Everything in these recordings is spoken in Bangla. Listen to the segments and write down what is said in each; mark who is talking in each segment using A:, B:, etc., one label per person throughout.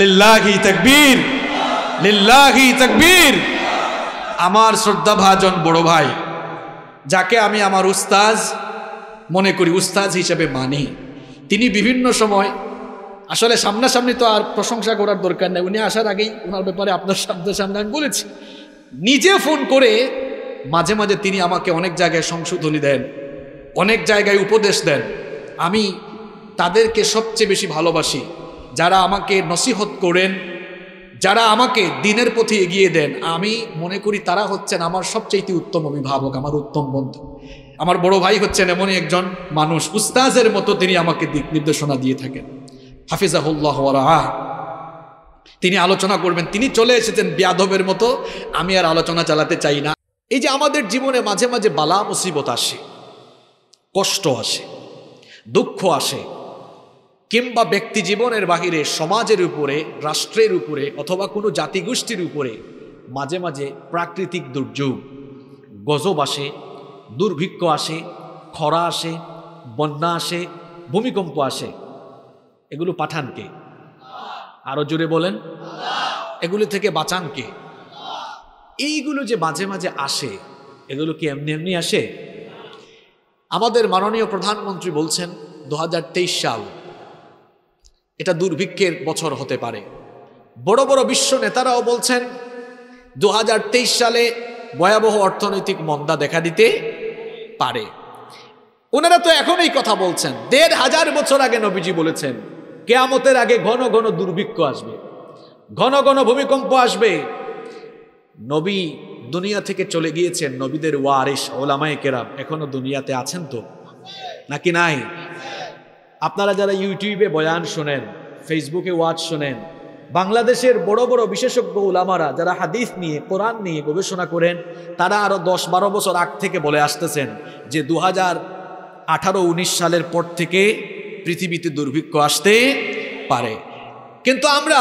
A: লিল্লাহি তাকবীর লিল্লাহি তাকবীর আমার শ্রদ্ধা ভাজন বড় ভাই যাকে আমি আমার উস্তাজ মনে করি উস্তাজ হিসেবে মানি তিনি বিভিন্ন সময় আসলে সামনাসামনি তো আর প্রশংসা করার দরকার নেই উনি আসার আগেই ওনার ব্যাপারে আপনার শব্দ সামনে আমি বলেছি নিজে ফোন করে মাঝে মাঝে তিনি আমাকে অনেক জায়গায় সংশোধনী দেন অনেক জায়গায় উপদেশ দেন আমি তাদেরকে সবচেয়ে বেশি ভালোবাসি যারা আমাকে নসিহত করেন যারা আমাকে দিনের পথে এগিয়ে দেন আমি মনে করি তারা হচ্ছেন আমার সবচেয়ে উত্তম অভিভাবক আমার উত্তম বন্ধু আমার বড় ভাই হচ্ছেন এমনই একজন মানুষ উস্তাজের মতো তিনি আমাকে দিক নির্দেশনা দিয়ে থাকেন হাফিজাহুল্লাহ তিনি আলোচনা করবেন তিনি চলে এসেছেন ব্যাধবের মতো আমি আর আলোচনা চালাতে চাই না এই যে আমাদের জীবনে মাঝে মাঝে বালা মুসিবত আসে কষ্ট আসে দুঃখ আসে কিংবা ব্যক্তি জীবনের বাহিরে সমাজের উপরে রাষ্ট্রের উপরে অথবা কোনো জাতিগোষ্ঠীর উপরে মাঝে মাঝে প্রাকৃতিক দুর্যোগ গজব আসে দুর্ভিক্ষ আসে খরা আসে বন্যা আসে ভূমিকম্প আসে এগুলো পাঠানকে আরও জুড়ে বলেন এগুলো থেকে বাঁচানকে এইগুলো যে মাঝে মাঝে আসে এগুলো কি এমনি এমনি আসে আমাদের মাননীয় প্রধানমন্ত্রী বলছেন দু সাল এটা দুর্ভিক্ষের বছর হতে পারে বড় বড় বিশ্ব নেতারাও বলছেন দু সালে ভয়াবহ অর্থনৈতিক মন্দা দেখা দিতে পারে ওনারা তো এখন এই কথা বলছেন দেড় হাজার বছর আগে নবীজি বলেছেন কেয়ামতের আগে ঘন ঘন দুর্ভিক্ষ আসবে ঘন ঘন ভূমিকম্প আসবে নবী দুনিয়া থেকে চলে গিয়েছেন নবীদের ওয়ারিস ওলামায় কেরাম এখনো দুনিয়াতে আছেন তো নাকি নাই আপনারা যারা ইউটিউবে বয়ান শোনেন ফেসবুকে ওয়াজ শোনেন বাংলাদেশের বড় বড় বিশেষজ্ঞ উলামারা যারা হাদিস নিয়ে কোরআন নিয়ে গবেষণা করেন তারা আরও দশ বারো বছর আগ থেকে বলে আসতেছেন যে দু হাজার আঠারো উনিশ সালের পর থেকে পৃথিবীতে দুর্ভিক্ষ আসতে পারে কিন্তু আমরা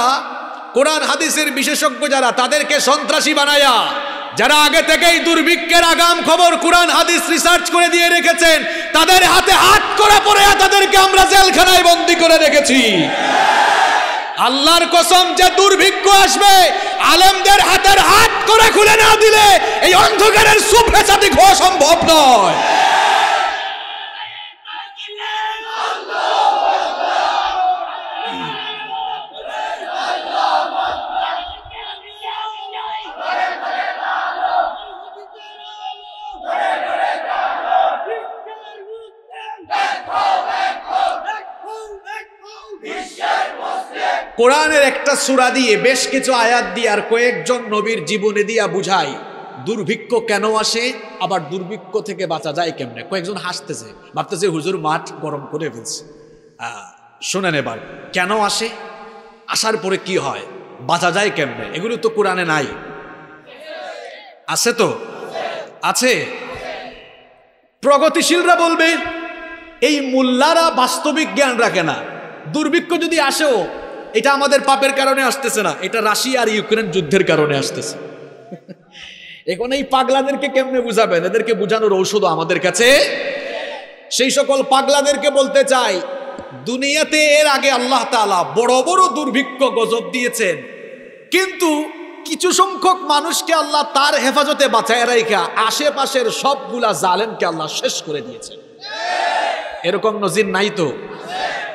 A: কোরআন হাদিসের বিশেষজ্ঞ যারা তাদেরকে সন্ত্রাসী বানায়া যারা আগে থেকেই দুর্ভিক্ষের আগাম খবর কোরআন হাদিস রিসার্চ করে দিয়ে রেখেছেন তাদের হাতে হাত করে পড়ে তাদেরকে আমরা জেলখানায় বন্দি করে রেখেছি আল্লাহর কসম যে দুর্ভিক্ষ আসবে আলেমদের হাতের হাত করে খুলে না দিলে এই অন্ধকারের সুফেসাদি ঘোষ সম্ভব নয় কোরআনের একটা সুরা দিয়ে বেশ কিছু আয়াত দিয়ে আর কয়েকজন নবীর জীবনে দিয়া বুঝাই দুর্ভিক্ষ কেন আসে আবার দুর্ভিক্ষ থেকে বাঁচা যায় কেমনে কয়েকজন হাসতেছে ভাবতেছে হুজুর মাঠ গরম করে ফেলছে শোনেন এবার কেন আসে আসার পরে কি হয় বাঁচা যায় কেমনে এগুলো তো কোরআনে নাই আছে তো আছে প্রগতিশীলরা বলবে এই মোল্লারা বাস্তবিক জ্ঞান রাখে না দুর্ভিক্ষ যদি আসেও এটা আমাদের পাপের কারণে আসতেছে না এটা রাশিয়া আর ইউক্রেন যুদ্ধের কারণে আসতেছে এখন এই পাগলাদেরকে কেমনে বুঝাবেন এদেরকে বুঝানোর ঔষধ আমাদের কাছে সেই সকল পাগলাদেরকে বলতে চাই দুনিয়াতে এর আগে আল্লাহ তালা বড় বড় দুর্ভিক্ষ গজব দিয়েছেন কিন্তু কিছু সংখ্যক মানুষকে আল্লাহ তার হেফাজতে বাঁচায় রাইখা আশেপাশের সবগুলা জালেনকে আল্লাহ শেষ করে দিয়েছেন এরকম নজির নাই তো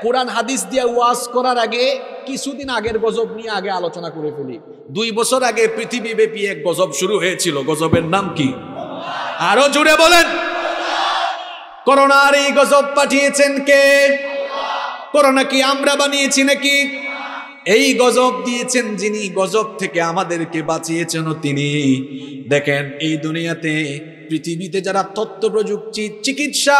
A: কোরআন হাদিস দিয়ে ওয়াজ করার আগে কিছুদিন আগের গজব নিয়ে আগে আলোচনা করে ফেলি দুই বছর আগে পৃথিবীব্যাপী এক গজব শুরু হয়েছিল গজবের নাম কি আরো জুড়ে বলেন করোনার এই গজব পাঠিয়েছেন কে করোনা কি আমরা বানিয়েছি নাকি এই গজব দিয়েছেন যিনি গজব থেকে আমাদেরকে বাঁচিয়েছেন তিনি দেখেন এই দুনিয়াতে পৃথিবীতে যারা তথ্য প্রযুক্তি চিকিৎসা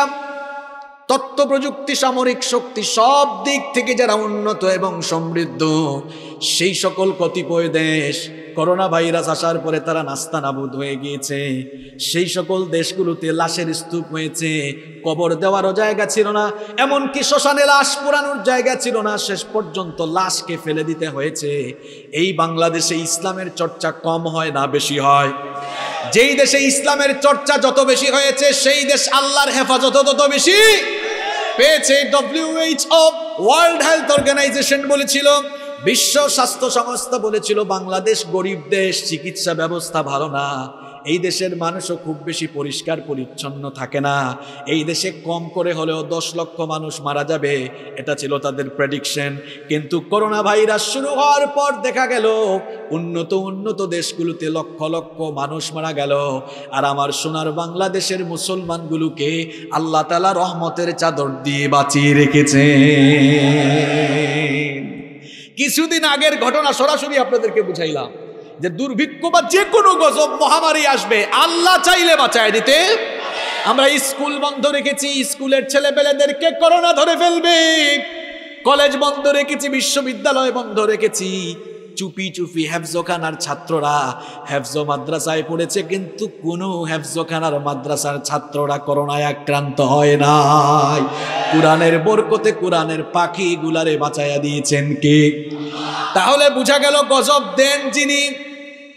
A: তত্ত্ব প্রযুক্তি সামরিক শক্তি সব দিক থেকে যারা উন্নত এবং সমৃদ্ধ সেই সকল কতিপয় দেশ করোনা ভাইরাস আসার পরে তারা নাস্তা নাবুদ হয়ে গিয়েছে সেই সকল দেশগুলোতে লাশের স্তূপ হয়েছে কবর দেওয়ারও জায়গা ছিল না এমনকি শ্মশানে লাশ পুরানোর জায়গা ছিল না শেষ পর্যন্ত লাশকে ফেলে দিতে হয়েছে এই বাংলাদেশে ইসলামের চর্চা কম হয় না বেশি হয় যেই দেশে ইসলামের চর্চা যত বেশি হয়েছে সেই দেশ আল্লাহর হেফাজত তত বেশি পেয়েছে WHO of world health organization বলেছিল বিশ্ব স্বাস্থ্য সংস্থা বলেছিল বাংলাদেশ গরিব দেশ চিকিৎসা ব্যবস্থা ভালো না এই দেশের মানুষও খুব বেশি পরিষ্কার পরিচ্ছন্ন থাকে না এই দেশে কম করে হলেও দশ লক্ষ মানুষ মারা যাবে এটা ছিল তাদের প্রেডিকশন কিন্তু করোনা ভাইরাস শুরু হওয়ার পর দেখা গেল উন্নত উন্নত দেশগুলোতে লক্ষ লক্ষ মানুষ মারা গেল আর আমার সোনার বাংলাদেশের মুসলমানগুলোকে আল্লাহ তালা রহমতের চাদর দিয়ে বাঁচিয়ে রেখেছে কিছুদিন আগের ঘটনা সরাসরি আপনাদেরকে বুঝাইলাম যে দুর্ভিক্ষ বা যে কোনো গজব মহামারী আসবে আল্লাহ চাইলে বাঁচায় দিতে আমরা স্কুল বন্ধ রেখেছি স্কুলের ছেলেপেলেদেরকে করোনা ধরে ফেলবে কলেজ বন্ধ রেখেছি বিশ্ববিদ্যালয় বন্ধ রেখেছি চুপি চুপি হ্যাফজোখানার ছাত্ররা হ্যাফজো মাদ্রাসায় পড়েছে কিন্তু কোনো হ্যাফজোখানার মাদ্রাসার ছাত্ররা করোনায় আক্রান্ত হয় নাই কোরআনের বরকতে কোরআনের পাখি গুলারে বাঁচাইয়া দিয়েছেন কে তাহলে বোঝা গেল গজব দেন যিনি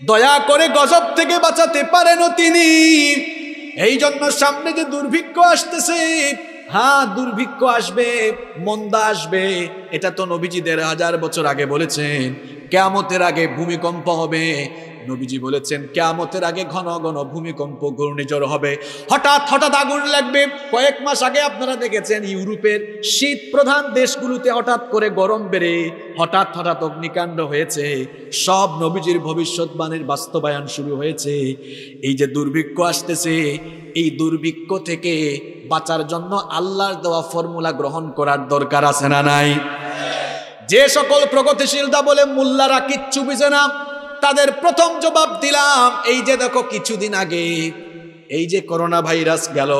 A: দয়া করে গজব থেকে বাঁচাতে পারেনও তিনি এই জন্য সামনে যে দুর্ভিক্ষ আসতেছে হ্যাঁ দুর্ভিক্ষ আসবে মন্দা আসবে এটা তো দেড় হাজার বছর আগে বলেছেন কেয়ামতের আগে ভূমিকম্প হবে নবীজি বলেছেন কেয়ামতের আগে ঘন ঘন ভূমিকম্প ঘূর্ণিঝড় হবে হঠাৎ হঠাৎ আগুন লাগবে কয়েক মাস আগে আপনারা দেখেছেন ইউরোপের শীত প্রধান দেশগুলোতে হঠাৎ করে গরম বেড়ে হঠাৎ হঠাৎ অগ্নিকাণ্ড হয়েছে সব নবীজির ভবিষ্যৎবাণীর বাস্তবায়ন শুরু হয়েছে এই যে দুর্ভিক্ষ আসতেছে এই দুর্ভিক্ষ থেকে বাঁচার জন্য আল্লাহর দেওয়া ফর্মুলা গ্রহণ করার দরকার আছে না নাই যে সকল প্রগতিশীলতা বলে মোল্লারা কিচ্ছু বুঝে না তাদের প্রথম জবাব দিলাম এই যে দেখো কিছুদিন আগে এই যে করোনা ভাইরাস গেল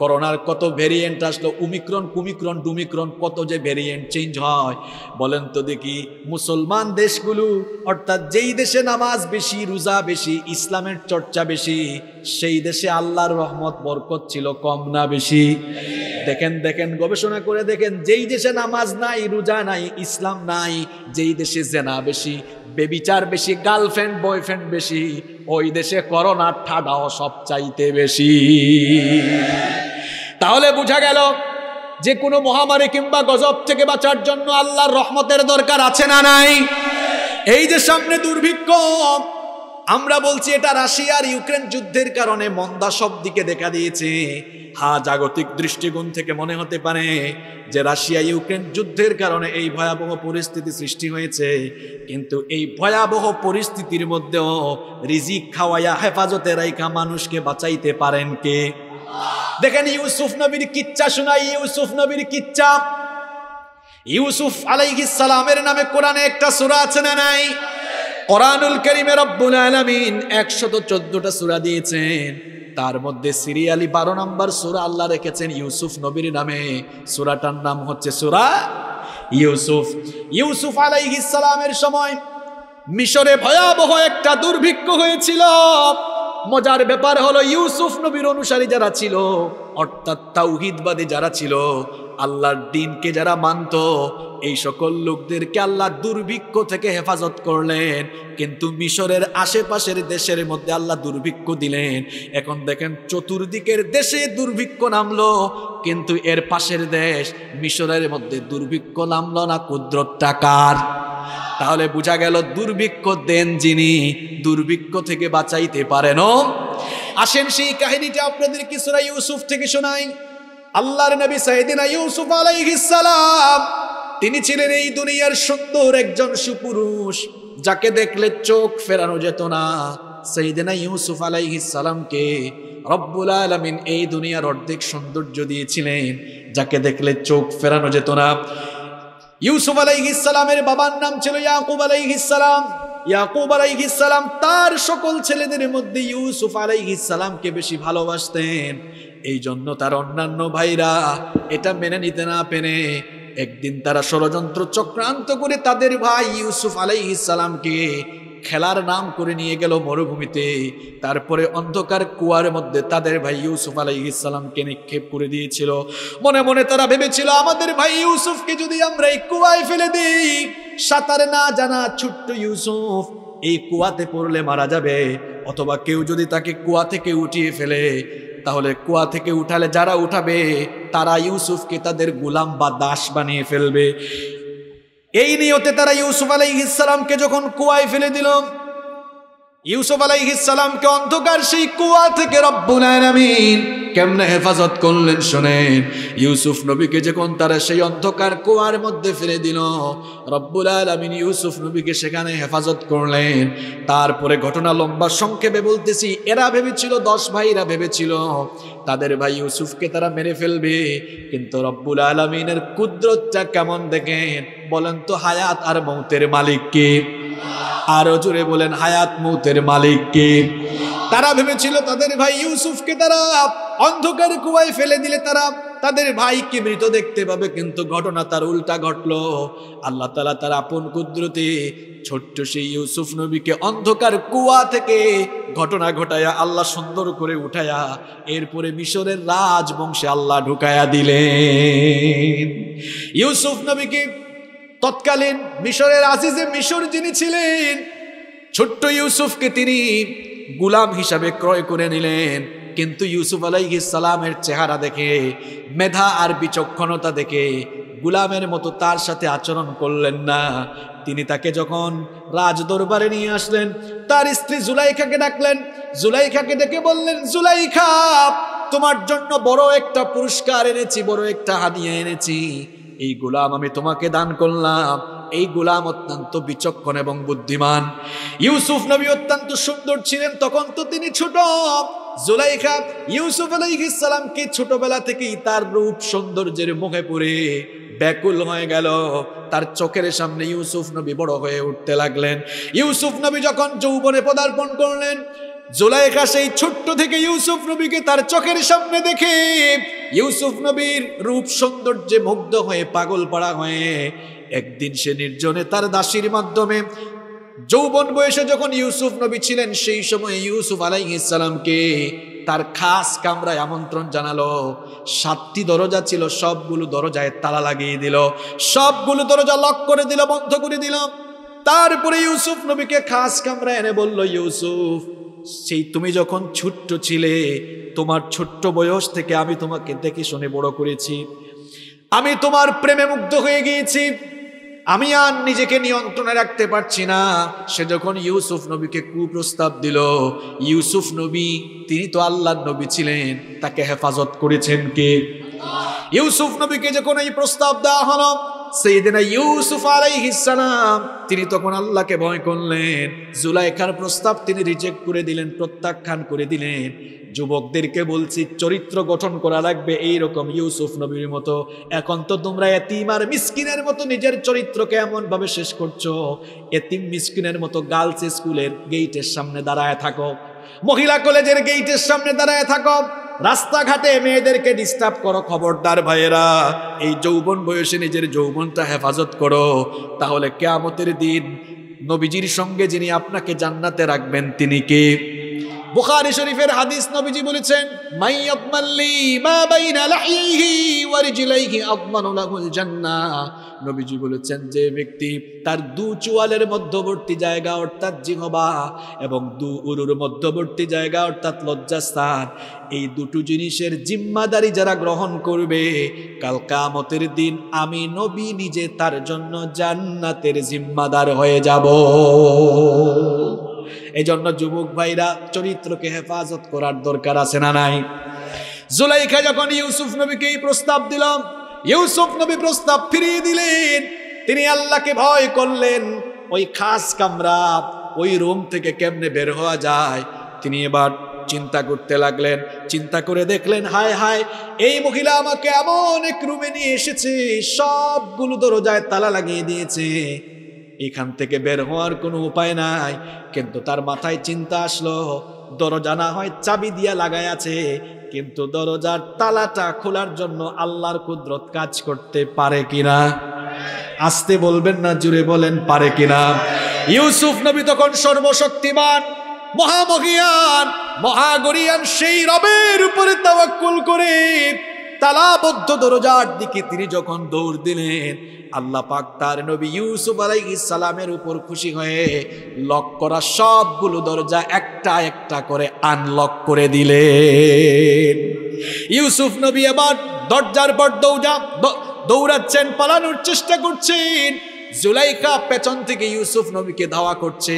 A: করোনার কত ভেরিয়েন্ট আসলো উমিক্রন কুমিক্রন ডুমিক্রন কত যে ভেরিয়েন্ট চেঞ্জ হয় বলেন তো দেখি মুসলমান দেশগুলো অর্থাৎ যেই দেশে নামাজ বেশি রোজা বেশি ইসলামের চর্চা বেশি সেই দেশে আল্লাহর রহমত বরকত ছিল কম না বেশি দেখেন দেখেন গবেষণা করে দেখেন যেই দেশে নামাজ নাই রোজা নাই ইসলাম নাই যেই দেশে জেনা বেশি বেবিচার বেশি গার্লফ্রেন্ড বয়ফ্রেন্ড বেশি ওই দেশে করোনার ঠাডাও সবচাইতে বেশি তাহলে বোঝা গেল যে কোনো মহামারী কিংবা গজব থেকে বাঁচার জন্য আল্লাহর রহমতের দরকার আছে না নাই এই যে সামনে দুর্ভিক্ষ আমরা বলছি এটা রাশিয়ার ইউক্রেন যুদ্ধের কারণে মন্দা সব দিকে দেখা দিয়েছে হা জাগতিক দৃষ্টিকোণ থেকে মনে হতে পারে যে রাশিয়া ইউক্রেন যুদ্ধের কারণে এই ভয়াবহ পরিস্থিতি সৃষ্টি হয়েছে কিন্তু এই ভয়াবহ পরিস্থিতির মধ্যেও রিজিক খাওয়াইয়া হেফাজতে রাইখা মানুষকে বাঁচাইতে পারেন কে দেখেন ইউসুফ নবীর কিচ্ছা শোনাই ইউসুফ নবীর কিচ্ছা ইউসুফ আলাইহিস সালামের নামে কোরআনে একটা সূরা আছে না নাই কোরআনুল করিমে রব্বুল আলামিন একশত চোদ্দটা সুরা দিয়েছেন তার মধ্যে সিরিয়ালি বারো নম্বর সুরা আল্লাহ রেখেছেন ইউসুফ নবীর নামে সুরাটার নাম হচ্ছে সুরা ইউসুফ ইউসুফ আলাইহিস সালামের সময় মিশরে ভয়াবহ একটা দুর্ভিক্ষ হয়েছিল মজার ব্যাপার হলো ইউসুফ নবীর অনুসারী যারা ছিল অর্থাৎ তাওহিদবাদী যারা ছিল আল্লাহর দিনকে যারা মানত এই সকল লোকদেরকে আল্লাহ দুর্ভিক্ষ থেকে হেফাজত করলেন কিন্তু মিশরের আশেপাশের দেশের মধ্যে আল্লাহ দুর্ভিক্ষ দিলেন এখন দেখেন চতুর্দিকের দেশে দুর্ভিক্ষ নামলো কিন্তু এর পাশের দেশ মিশরের মধ্যে দুর্ভিক্ষ নামলো না কুদ্রত টাকার তাহলে বোঝা গেল দুর্ভিক্ষ দেন যিনি দুর্ভিক্ষ থেকে বাঁচাইতে পারেন আসেন সেই কাহিনীটা আপনাদের কিছুরা ইউসুফ থেকে শোনাই আল্লাহর নবী সাইদিনা ইউসুফ আলাইহিসালাম তিনি ছিলেন এই দুনিয়ার সুন্দর একজন সুপুরুষ যাকে দেখলে চোখ ফেরানো যেত না সেইদিনা ইউসুফ আলাইহিসালামকে রব্বুল আলমিন এই দুনিয়ার অর্ধেক সৌন্দর্য দিয়েছিলেন যাকে দেখলে চোখ ফেরানো যেত না ইউসুফ আলাইহিসালামের বাবার নাম ছিল ইয়াকুব আলাইহিসালাম ইয়াকুব আলাইহিসালাম তার সকল ছেলেদের মধ্যে ইউসুফ আলাইহিসালামকে বেশি ভালোবাসতেন এই জন্য তার অন্যান্য ভাইরা এটা মেনে নিতে না পেরে একদিন তারা ষড়যন্ত্র চক্রান্ত করে তাদের ভাই ইউসুফ আলাইহিসালামকে খেলার নাম করে নিয়ে গেল মরুভূমিতে তারপরে অন্ধকার কুয়ার মধ্যে তাদের ভাই ইউসুফ ইসলামকে নিক্ষেপ করে দিয়েছিল মনে মনে তারা ভেবেছিল আমাদের ভাই ইউসুফকে যদি আমরা এই কুয়ায় ফেলে দিই সাঁতার না জানা ছোট্ট ইউসুফ এই কুয়াতে পড়লে মারা যাবে অথবা কেউ যদি তাকে কুয়া থেকে উঠিয়ে ফেলে তাহলে কুয়া থেকে উঠালে যারা উঠাবে তারা ইউসুফকে তাদের গোলাম বা দাস বানিয়ে ফেলবে এই নিয়তে তারা ইউসুফ ইসালামকে যখন কুয়ায় ফেলে দিল ইউসুফ ইসালামকে অন্ধকার সেই কুয়া থেকে রব্বুল আলামিন কেমনে হেফাজত করলেন শোনেন ইউসুফ নবীকে যখন তারা সেই অন্ধকার কুয়ার মধ্যে ফেলে দিল রব্বুল আলমিন ইউসুফ নবীকে সেখানে হেফাজত করলেন তারপরে ঘটনা লম্বা সংক্ষেপে বলতেছি এরা ভেবেছিল দশ ভাইরা ভেবেছিল তাদের ভাই ইউসুফকে তারা মেরে ফেলবে কিন্তু রব্বুল আলমিনের কুদরতটা কেমন দেখেন বলেন তো হায়াত আর মৌতের মালিককে আর জোরে বলেন হায়াত মৌতের মালিককে তারা ভেবেছিল তাদের ভাই ইউসুফকে তারা অন্ধকার কুয়ায় ফেলে দিলে তারা তাদের ভাইকে মৃত দেখতে পাবে কিন্তু ঘটনা তার উল্টা ঘটল আল্লাহ তালা তার আপন কুদরতে ছোট্ট সেই ইউসুফ নবীকে অন্ধকার কুয়া থেকে ঘটনা ঘটায়া আল্লাহ সুন্দর করে উঠায়া এরপরে মিশরের রাজবংশে আল্লাহ ঢুকায়া দিলেন ইউসুফ নবীকে তৎকালীন মিশরের আজিজে মিশর যিনি ছিলেন ছোট্ট ইউসুফকে তিনি গুলাম হিসাবে ক্রয় করে নিলেন কিন্তু ইউসুফ সালামের চেহারা দেখে মেধা আর বিচক্ষণতা দেখে গুলামের মতো তার সাথে আচরণ করলেন না তিনি তাকে যখন রাজ দরবারে নিয়ে আসলেন তার স্ত্রী জুলাইখাকে ডাকলেন জুলাইখাকে ডেকে বললেন জুলাইখা তোমার জন্য বড় একটা পুরস্কার এনেছি বড় একটা হাদিয়া এনেছি এই গুলাম আমি তোমাকে দান করলাম এই গোলাম অত্যন্ত বিচক্ষণ এবং বুদ্ধিমান ইউসুফ নবী অত্যন্ত সুন্দর ছিলেন তখন তো তিনি ছোট জুলাইখা ইউসুফ আলাইহিসালামকে ছোটবেলা থেকেই তার রূপ সৌন্দর্যের মুখে পড়ে ব্যাকুল হয়ে গেল তার চোখের সামনে ইউসুফ নবী বড় হয়ে উঠতে লাগলেন ইউসুফ নবী যখন যৌবনে পদার্পণ করলেন জুলাইখা সেই ছোট্ট থেকে ইউসুফ নবীকে তার চোখের সামনে দেখে ইউসুফ নবীর রূপ সৌন্দর্যে মুগ্ধ হয়ে পাগল পাড়া হয়ে একদিন সে নির্জনে তার দাসীর মাধ্যমে যৌবন বয়সে যখন ইউসুফ নবী ছিলেন সেই সময় ইউসুফ আলাইসালামকে তার খাস কামরায় আমন্ত্রণ জানালো সাতটি দরজা ছিল সবগুলো দরজায় তালা লাগিয়ে দিল সবগুলো দরজা লক করে দিল বন্ধ করে দিলাম তারপরে ইউসুফ নবীকে খাস কামরায় এনে বলল ইউসুফ সেই তুমি যখন ছোট্ট ছিলে তোমার ছোট্ট বয়স থেকে আমি তোমাকে দেখে শুনে বড় করেছি আমি তোমার প্রেমে মুগ্ধ হয়ে গিয়েছি আমি আর নিজেকে নিয়ন্ত্রণে রাখতে পারছি না সে যখন ইউসুফ নবীকে কুপ্রস্তাব দিল ইউসুফ নবী তিনি তো আল্লাহর নবী ছিলেন তাকে হেফাজত করেছেন কে ইউসুফ নবীকে যখন এই প্রস্তাব দেওয়া হলো সেইদিনা ইউসুফ আলাই আলাইহিসালাম তিনি তখন আল্লাহকে ভয় করলেন জুলাইখার প্রস্তাব তিনি রিজেক্ট করে দিলেন প্রত্যাখ্যান করে দিলেন যুবকদেরকে বলছি চরিত্র গঠন করা লাগবে এই রকম ইউসুফ নবীর মতো এখন তো তোমরা এতিম আর মিসকিনের মতো নিজের চরিত্রকে এমনভাবে শেষ করছো এতিম মিসকিনের মতো গার্লস স্কুলের গেইটের সামনে দাঁড়ায় থাকো মহিলা কলেজের গেইটের সামনে দাঁড়ায় থাকো রাস্তাঘাটে মেয়েদেরকে ডিস্টার্ব করো খবরদার ভাইয়েরা এই যৌবন বয়সে নিজের যৌবনটা হেফাজত করো তাহলে কেয়ামতের দিন নবীজির সঙ্গে যিনি আপনাকে জান্নাতে রাখবেন তিনি কে বুখারি শরীফের হাদিস নবীজি বলেছেন মাইয়াতমাল্লি মা বাইনা লাহিহি ওয়া রিজলাইহি আদমানু লাহুল জান্নাহ নবীজি বলেছেন যে ব্যক্তি তার দু চুয়ালের মধ্যবর্তী জায়গা অর্থাৎ জিহবা এবং দু উরুর মধ্যবর্তী জায়গা অর্থাৎ লজ্জাস্থান এই দুটো জিনিসের জিম্মাদারি যারা গ্রহণ করবে কাল কামতের দিন আমি নবী নিজে তার জন্য জান্নাতের জিম্মাদার হয়ে যাব এজন্য যুবক ভাইরা চরিত্রকে হেফাজত করার দরকার আছে না নাই জুলাইখা যখন ইউসুফ নবীকে এই প্রস্তাব দিলাম ইউসুফ নবী প্রস্তাব ফিরিয়ে দিলেন তিনি আল্লাহকে ভয় করলেন ওই খাস কামরা ওই রুম থেকে কেমনে বের হওয়া যায় তিনি এবার চিন্তা করতে লাগলেন চিন্তা করে দেখলেন হায় হায় এই মহিলা আমাকে এমন এক রুমে নিয়ে এসেছে সবগুলো দরজায় তালা লাগিয়ে দিয়েছে এখান থেকে বের হওয়ার কোনো উপায় নাই কিন্তু তার মাথায় চিন্তা আসলো দরজা না হয় চাবি দিয়া লাগাই আছে কিন্তু দরজার তালাটা খোলার জন্য আল্লাহর কুদরত কাজ করতে পারে কিনা আসতে বলবেন না জুড়ে বলেন পারে কিনা ইউসুফ নবী তখন সর্বশক্তিমান মহামহিয়ান মহাগরিয়ান সেই রবের উপরে তাবাক্কুল করে তালাবদ্ধ দরজার দিকে তিনি যখন দৌড় দিলেন আল্লাহ পাক তার নবী ইউসুফ আলাই সালামের উপর খুশি হয়ে লক করা সবগুলো দরজা একটা একটা করে আনলক করে দিলেন ইউসুফ নবী এবার দরজার পর দৌড়া দৌড়াচ্ছেন পালানোর চেষ্টা করছেন জুলাইকা পেছন থেকে ইউসুফ নবীকে ধাওয়া করছে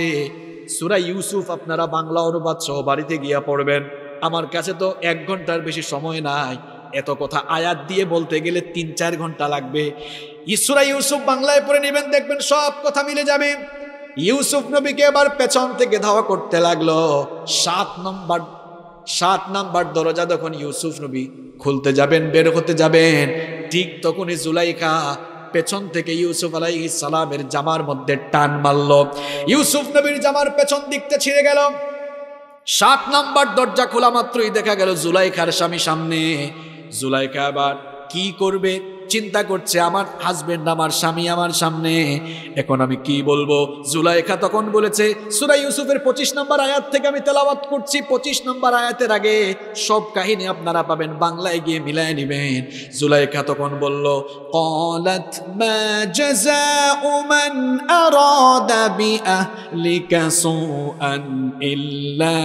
A: সুরা ইউসুফ আপনারা বাংলা অনুবাদ সহ বাড়িতে গিয়া পড়বেন আমার কাছে তো এক ঘন্টার বেশি সময় নাই এত কথা আয়াত দিয়ে বলতে গেলে তিন চার ঘন্টা লাগবে ইসরা ইউসুফ বাংলায় পড়ে নেবেন দেখবেন সব কথা মিলে যাবে ইউসুফ নবীকে এবার পেছন থেকে ধাওয়া করতে লাগলো সাত নম্বর সাত নাম্বার দরজা যখন ইউসুফ নবী খুলতে যাবেন বের হতে যাবেন ঠিক তখনই জুলাইখা পেছন থেকে ইউসুফ আলাই সালামের জামার মধ্যে টান মারল ইউসুফ নবীর জামার পেছন দিকতে ছিঁড়ে গেল সাত নাম্বার দরজা খোলা মাত্রই দেখা গেল জুলাইখার স্বামী সামনে জুলাইকা আবার কি করবে চিন্তা করছে আমার হাজবেন্ড আমার স্বামী আমার সামনে এখন আমি কি বলবো জুলাইখা তখন বলেছে সুরাই ইউসুফের পঁচিশ নম্বর আয়াত থেকে আমি তেলাওয়াত করছি পঁচিশ নম্বর আয়াতের আগে সব কাহিনী আপনারা পাবেন বাংলায় গিয়ে মিলায় নেবেন জুলাইখা তখন বলল কলাত মা ইল্লা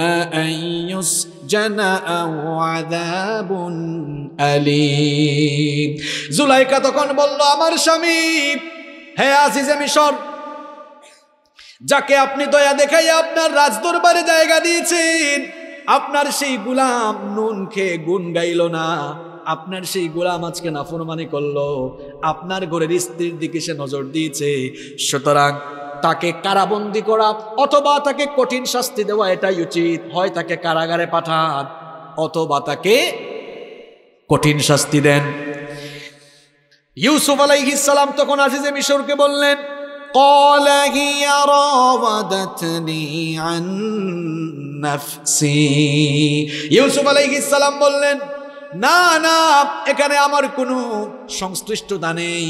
A: জানা আযাবুন আলিম জুলাইকা তখন বলল আমার স্বামী হে আজিজে মিশর যাকে আপনি দয়া দেখাই আপনার রাজদরবারে জায়গা দিয়েছেন আপনার সেই গুলাম নুন খেয়ে গুণ গাইল না আপনার সেই গোলাম আজকে নাফরমানি করলো আপনার ঘরের স্ত্রীর দিকে সে নজর দিয়েছে সুতরাং তাকে কারাবন্দি করা অথবা তাকে কঠিন শাস্তি দেওয়া এটাই উচিত হয় তাকে কারাগারে পাঠান অথবা তাকে কঠিন শাস্তি দেন ইউসুফ আলাইহিসালাম তখন আজিজে মিশরকে বললেন ইউসুফ আলাইহিস সালাম বললেন না না এখানে আমার কোনো সংশ্লিষ্টতা নেই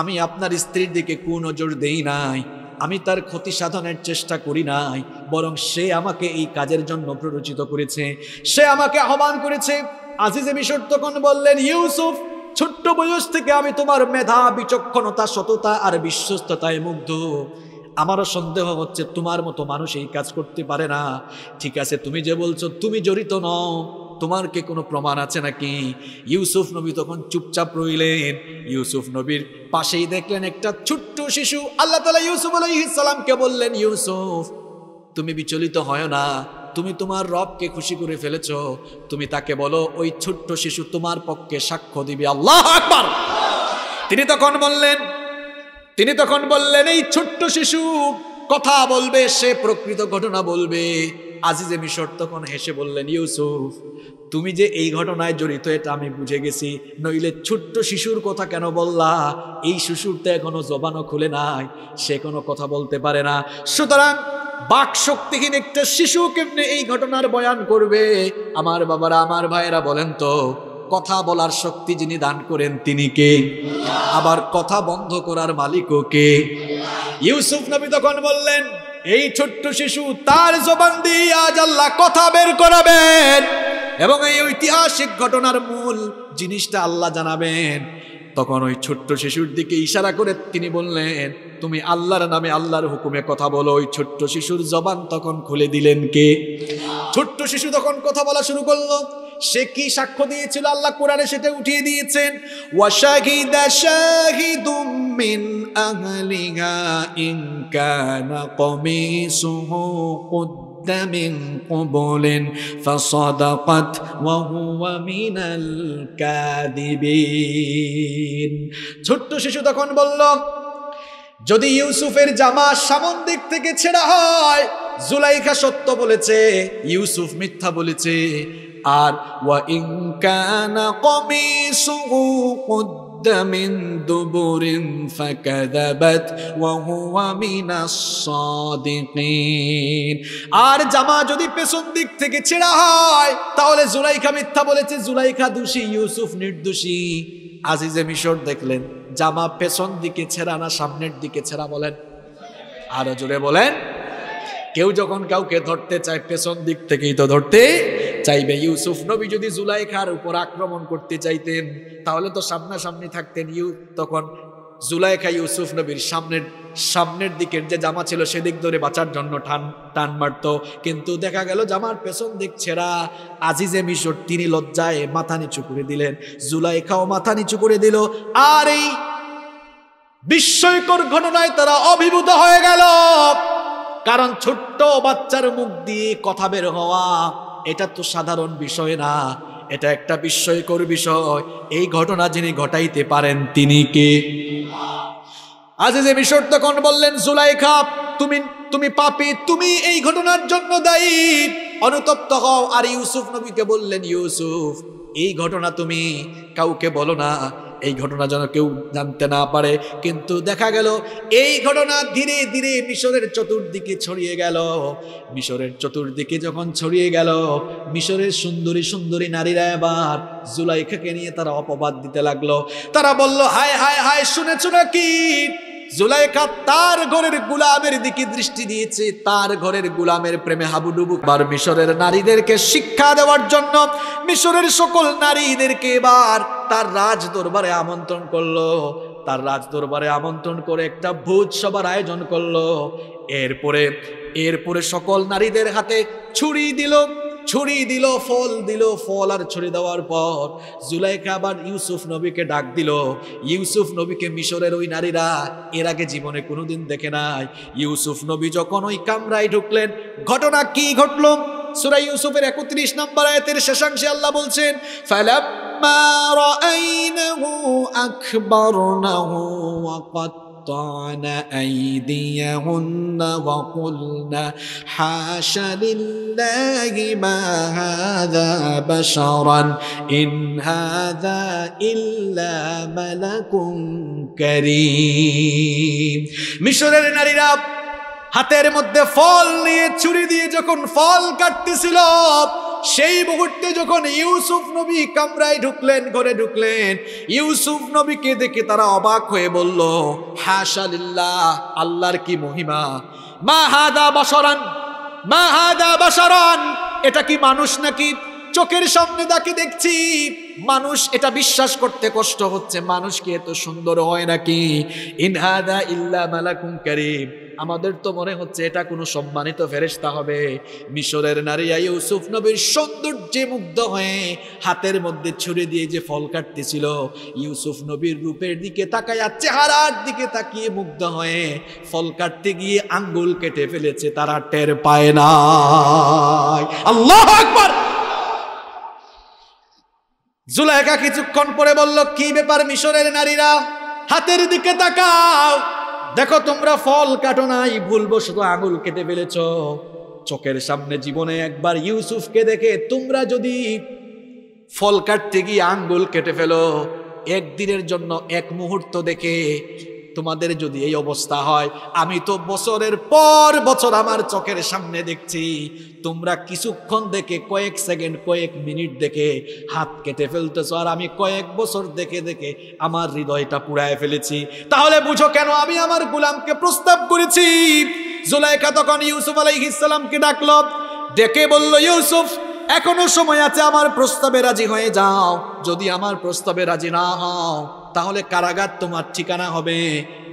A: আমি আপনার স্ত্রীর দিকে কোন নজর দেই নাই আমি তার ক্ষতি সাধনের চেষ্টা করি নাই বরং সে আমাকে এই কাজের জন্য প্ররোচিত করেছে সে আমাকে আহ্বান করেছে আজিজে মিশর তখন বললেন ইউসুফ ছোট্ট বয়স থেকে আমি তোমার মেধা বিচক্ষণতা সততা আর বিশ্বস্ততায় মুগ্ধ আমারও সন্দেহ হচ্ছে তোমার মতো মানুষ এই কাজ করতে পারে না ঠিক আছে তুমি যে বলছো তুমি জড়িত নও তোমার কে কোনো প্রমাণ আছে নাকি ইউসুফ নবী তখন চুপচাপ রইলেন ইউসুফ নবীর পাশেই দেখলেন একটা ছোট্ট শিশু আল্লাহ তালা ইউসুফ আলাইসালামকে বললেন ইউসুফ তুমি বিচলিত হয় না তুমি তোমার রবকে খুশি করে ফেলেছ তুমি তাকে বলো ওই ছোট্ট শিশু তোমার পক্ষে সাক্ষ্য দিবে আল্লাহ আকবার তিনি তখন বললেন তিনি তখন বললেন এই ছোট্ট শিশু কথা বলবে সে প্রকৃত ঘটনা বলবে আজিজে মিশর তখন হেসে বললেন ইউসুফ তুমি যে এই ঘটনায় জড়িত এটা আমি বুঝে গেছি নইলে ছোট্ট শিশুর কথা কেন বললা এই শিশুর তো এখনো জবানও খুলে নাই সে কোনো কথা বলতে পারে না সুতরাং বাক শক্তিহীন একটা শিশু কেমনে এই ঘটনার বয়ান করবে আমার বাবারা আমার ভাইয়েরা বলেন তো কথা বলার শক্তি যিনি দান করেন তিনি কে আবার কথা বন্ধ করার মালিকও কে ইউসুফ নবী তখন বললেন এই ছোট্ট শিশু তার জবান দিয়ে আজ আল্লাহ কথা বের করাবেন এবং এই ঐতিহাসিক ঘটনার মূল জিনিসটা আল্লাহ জানাবেন তখন ওই ছোট্ট শিশুর দিকে ইশারা করে তিনি বললেন তুমি আল্লাহর নামে আল্লাহর হুকুমে কথা বলো ওই ছোট্ট শিশুর জবান তখন খুলে দিলেন কে ছোট্ট শিশু তখন কথা বলা শুরু করলো সে কি সাক্ষ্য দিয়েছিল আল্লাহ কোরআনে সেটা উঠিয়ে দিয়েছেন ওয়াশাহিদা ছোট্ট শিশু তখন বলল যদি ইউসুফের জামা সামন দিক থেকে ছেঁড়া হয় জুলাইখা সত্য বলেছে ইউসুফ মিথ্যা বলেছে আর ওয়া من دبر فكذبت وهو من الصادقين আর জামা যদি পেছন দিক থেকে ছেঁড়া হয় তাহলে জুলাইখা মিথ্যা বলেছে জুলাইখা দোষী ইউসুফ নির্দোষী আজিজে মিশর দেখলেন জামা পেছন দিকে ছেঁড়া না সামনের দিকে ছেঁড়া বলেন আরো জুড়ে বলেন কেউ যখন কাউকে ধরতে চায় পেছন দিক থেকেই তো ধরতে চাইবে ইউসুফ নবী যদি জুলাইখার উপর আক্রমণ করতে চাইতেন তাহলে তো সামনাসামনি থাকতেন ইউ তখন জুলাইখা ইউসুফ নবীর সামনের সামনের দিকের যে জামা ছিল সেদিক ধরে বাঁচার জন্য টান টান মারত কিন্তু দেখা গেল জামার পেছন দিক ছেড়া আজিজে মিশর তিনি লজ্জায় মাথা নিচু করে দিলেন জুলাইখাও মাথা নিচু করে দিল আর এই বিস্ময়কর ঘটনায় তারা অভিভূত হয়ে গেল কারণ ছোট্ট বাচ্চার মুখ দিয়ে কথা বের হওয়া এটা তো সাধারণ বিষয় না এটা একটা বিস্ময়কর বিষয় এই ঘটনা যিনি ঘটাইতে পারেন তিনি কে আজিজে মিশর তখন বললেন জুলাইখা তুমি তুমি পাপি তুমি এই ঘটনার জন্য দায়ী অনুতপ্ত হও আর ইউসুফ নবীকে বললেন ইউসুফ এই ঘটনা তুমি কাউকে বলো না এই ঘটনা যেন কেউ জানতে না পারে কিন্তু দেখা গেল এই ঘটনা ধীরে ধীরে মিশরের চতুর্দিকে ছড়িয়ে গেল মিশরের চতুর্দিকে যখন ছড়িয়ে গেল মিশরের সুন্দরী সুন্দরী নারীরা এবার জুলাইখাকে নিয়ে তারা অপবাদ দিতে লাগলো তারা বলল হায় হায় হায় শুনেছ নাকি জুলাইখা তার ঘরের গুলামের দিকে দৃষ্টি দিয়েছে তার ঘরের গুলামের প্রেমে হাবুডুবু বার মিশরের নারীদেরকে শিক্ষা দেওয়ার জন্য মিশরের সকল নারীদেরকে এবার তার রাজ দরবারে আমন্ত্রণ করলো তার রাজ দরবারে আমন্ত্রণ করে একটা ভোজ সভার আয়োজন করলো এরপরে এরপরে সকল নারীদের হাতে ছুরি দিল ছুরি দিল ফল দিল ফল আর ছুরি দেওয়ার পর জুলাইকা আবার ইউসুফ নবীকে ডাক দিল ইউসুফ নবীকে মিশরের ওই নারীরা এর আগে জীবনে কোনোদিন দেখে নাই ইউসুফ নবী যখন ওই কামরায় ঢুকলেন ঘটনা কি ঘটল সুরাই ইউসুফের একত্রিশ নম্বর আয়তের শেষাংশে আল্লাহ বলছেন ফালাম্মা রাআইনাহু আকবারনাহু ওয়া قطعن أيديهن وقلن حاش لله ما هذا بشرا إن هذا إلا ملك كريم মিশরের নারীরা হাতের মধ্যে ফল নিয়ে ছুরি দিয়ে যখন ফল কাটতেছিল সেই মুহূর্তে যখন ইউসুফ নবী কামরায় ঢুকলেন ঘরে ঢুকলেন ইউসুফ নবীকে দেখে তারা অবাক হয়ে বলল হাসালিল্লাহ আল্লাহর কি মহিমা মা হাদা বাসরান মা হাদা এটা কি মানুষ নাকি চোখের সামনে তাকে দেখছি মানুষ এটা বিশ্বাস করতে কষ্ট হচ্ছে মানুষ কি এত সুন্দর হয় নাকি ইনহাদা ইল্লা মালাকুম করিম আমাদের তো মনে হচ্ছে এটা কোনো সম্মানিত ফেরেস্তা হবে মিশরের নারীয়া ইউসুফ নবীর সৌন্দর্যে মুগ্ধ হয়ে হাতের মধ্যে ছুড়ে দিয়ে যে ফল কাটতেছিল ইউসুফ নবীর রূপের দিকে তাকায়া চেহারার দিকে তাকিয়ে মুগ্ধ হয়ে ফল কাটতে গিয়ে আঙ্গুল কেটে ফেলেছে তারা টের পায় না আল্লাহ আকবার জুলাইকা কিছুক্ষণ পরে বলল কি ব্যাপার মিশরের নারীরা হাতের দিকে তাকাও দেখো তোমরা ফল কাটো নাই ভুলবো শুধু আঙুল কেটে ফেলেছ চোখের সামনে জীবনে একবার ইউসুফকে দেখে তোমরা যদি ফল কাটতে গিয়ে আঙ্গুল কেটে ফেলো একদিনের জন্য এক মুহূর্ত দেখে তোমাদের যদি এই অবস্থা হয় আমি তো বছরের পর বছর আমার চোখের সামনে দেখছি তোমরা কিছুক্ষণ দেখে কয়েক সেকেন্ড কয়েক মিনিট দেখে হাত কেটে ফেলতেছ আর আমি কয়েক বছর দেখে দেখে আমার হৃদয়টা পুড়ায় ফেলেছি তাহলে বুঝো কেন আমি আমার গুলামকে প্রস্তাব করেছি জুলাইকা তখন ইউসুফ ইসলামকে ডাকল ডেকে বলল ইউসুফ এখনো সময় আছে আমার প্রস্তাবে রাজি হয়ে যাও যদি আমার প্রস্তাবে রাজি না হও তাহলে কারাগার তোমার ঠিকানা হবে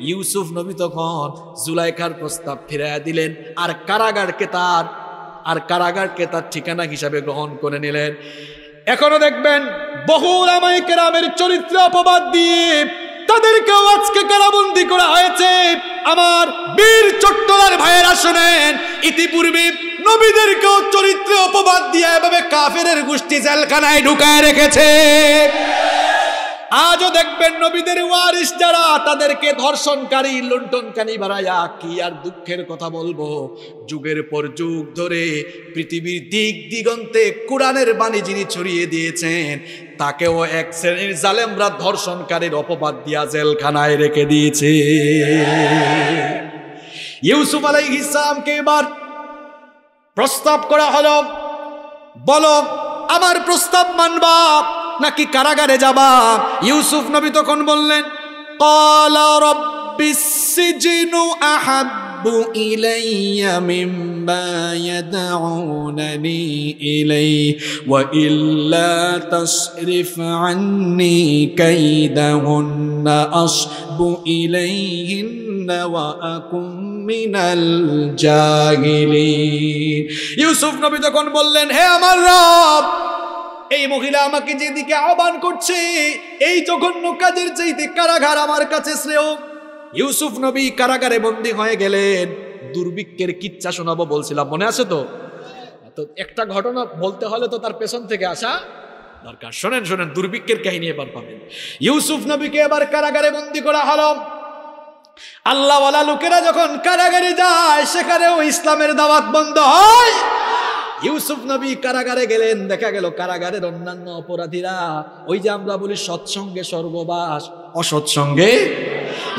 A: ইউসুফ নবী তখন জুলাইকার প্রস্তাব ফিরাইয়া দিলেন আর কারাগারকে তার আর কারাগারকে তার ঠিকানা হিসাবে গ্রহণ করে নিলেন এখনো দেখবেন বহু রামায়িকেরামের চরিত্র অপবাদ দিয়ে তাদেরকেও আজকে কারাবন্দি করা হয়েছে আমার বীর চট্টলার ভাইয়ের শোনেন ইতিপূর্বে নবীদেরকেও চরিত্রে অপবাদ দিয়ে এভাবে কাফের গোষ্ঠী জেলখানায় ঢুকায় রেখেছে আজও দেখবেন নবীদের ওয়ারিস যারা তাদেরকে ধর্ষণকারী লুণ্ঠনকারী বানায়া কি আর দুঃখের কথা বলবো যুগের পর যুগ ধরে পৃথিবীর দিক দিগন্তে কোরআনের বাণী যিনি ছড়িয়ে দিয়েছেন তাকেও এক শ্রেণীর জালেমরা ধর্ষণকারীর অপবাদ দিয়া জেলখানায় রেখে দিয়েছে ইউসুফ আলাই ইসলামকে এবার প্রস্তাব করা হল বল আমার প্রস্তাব মানবা নাকি কারাগারে যাবা ইউসুফ নবী তখন বললেন কলা রব্বিসিজিনু আহাব্বু ইলাইয়া মিম্মা ইয়াদউনানি ইলাই ওয়া ইল্লা তাসরিফ আন্নি কাইদাহুন্না আসবু ইলাইহিন্না ওয়া আকুম মিনাল জাগিলিন ইউসুফ নবী তখন বললেন হে আমার রব এই মহিলা আমাকে যেদিকে আহ্বান করছে এই জঘন্য কাজের চাইতে কারাগার আমার কাছে শ্রেয় ইউসুফ নবী কারাগারে বন্দী হয়ে গেলেন দুর্ভিক্ষের কিচ্ছা শোনাবো বলছিলাম মনে আছে তো তো একটা ঘটনা বলতে হলে তো তার পেছন থেকে আসা দরকার শোনেন শোনেন দুর্ভিক্ষের কাহিনী এবার পাবেন ইউসুফ নবীকে এবার কারাগারে বন্দী করা হলো আল্লাহওয়ালা লোকেরা যখন কারাগারে যায় সেখানেও ইসলামের দাওয়াত বন্ধ হয় ইউসুফ নবী কারাগারে গেলেন দেখা গেল কারাগারের অন্যান্য অপরাধীরা ওই যে আমরা বলি সৎসঙ্গে সর্ববাস অসৎসঙ্গে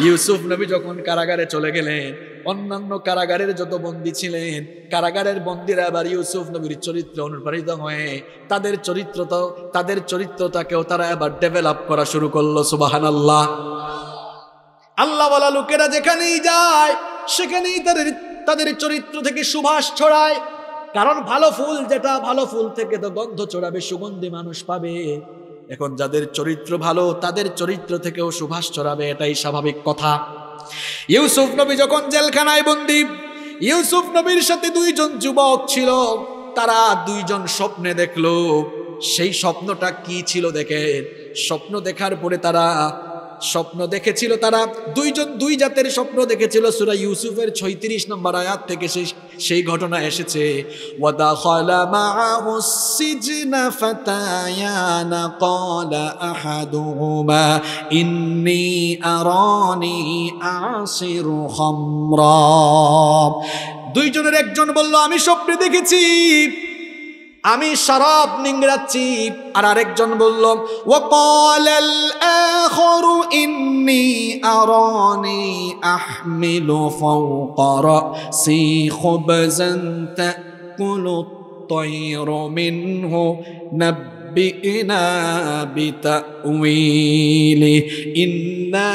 A: ইউসুফ নবী যখন কারাগারে চলে গেলেন অন্যান্য কারাগারের যত বন্দী ছিলেন কারাগারের বন্দীরা আবার ইউসুফ নবীর চরিত্র অনুপ্রাণিত হয়ে তাদের চরিত্র তো তাদের চরিত্রটাকেও তারা আবার ডেভেলপ করা শুরু করলো সুবাহান আল্লাহ আল্লাহ বলা লোকেরা যেখানেই যায় সেখানেই তাদের তাদের চরিত্র থেকে সুভাষ ছড়ায় কারণ ভালো ফুল যেটা ভালো ফুল থেকে তো গন্ধ ছড়াবে সুগন্ধি মানুষ পাবে এখন যাদের চরিত্র ভালো তাদের চরিত্র থেকেও সুভাষ ছড়াবে এটাই স্বাভাবিক কথা ইউসুফ নবী যখন জেলখানায় বন্দি ইউসুফ নবীর সাথে দুইজন যুবক ছিল তারা দুইজন স্বপ্নে দেখলো সেই স্বপ্নটা কি ছিল দেখে স্বপ্ন দেখার পরে তারা স্বপ্ন দেখেছিল তারা দুইজন দুই জাতের স্বপ্ন দেখেছিল সুরা ইউসুফের ছয়ত্রিশ নম্বর আয়াত থেকে সেই সেই ঘটনা এসেছে দুইজনের একজন বলল আমি স্বপ্নে দেখেছি আমি সরব নিংরাচ্ছি আর আরেকজন বলল ও কলেল হরু ইন্নি আরনি আহমিলো ফও কর সি খুব জন্ত কুলো তৈরো মিন্ন نبئنا بتأويله إنا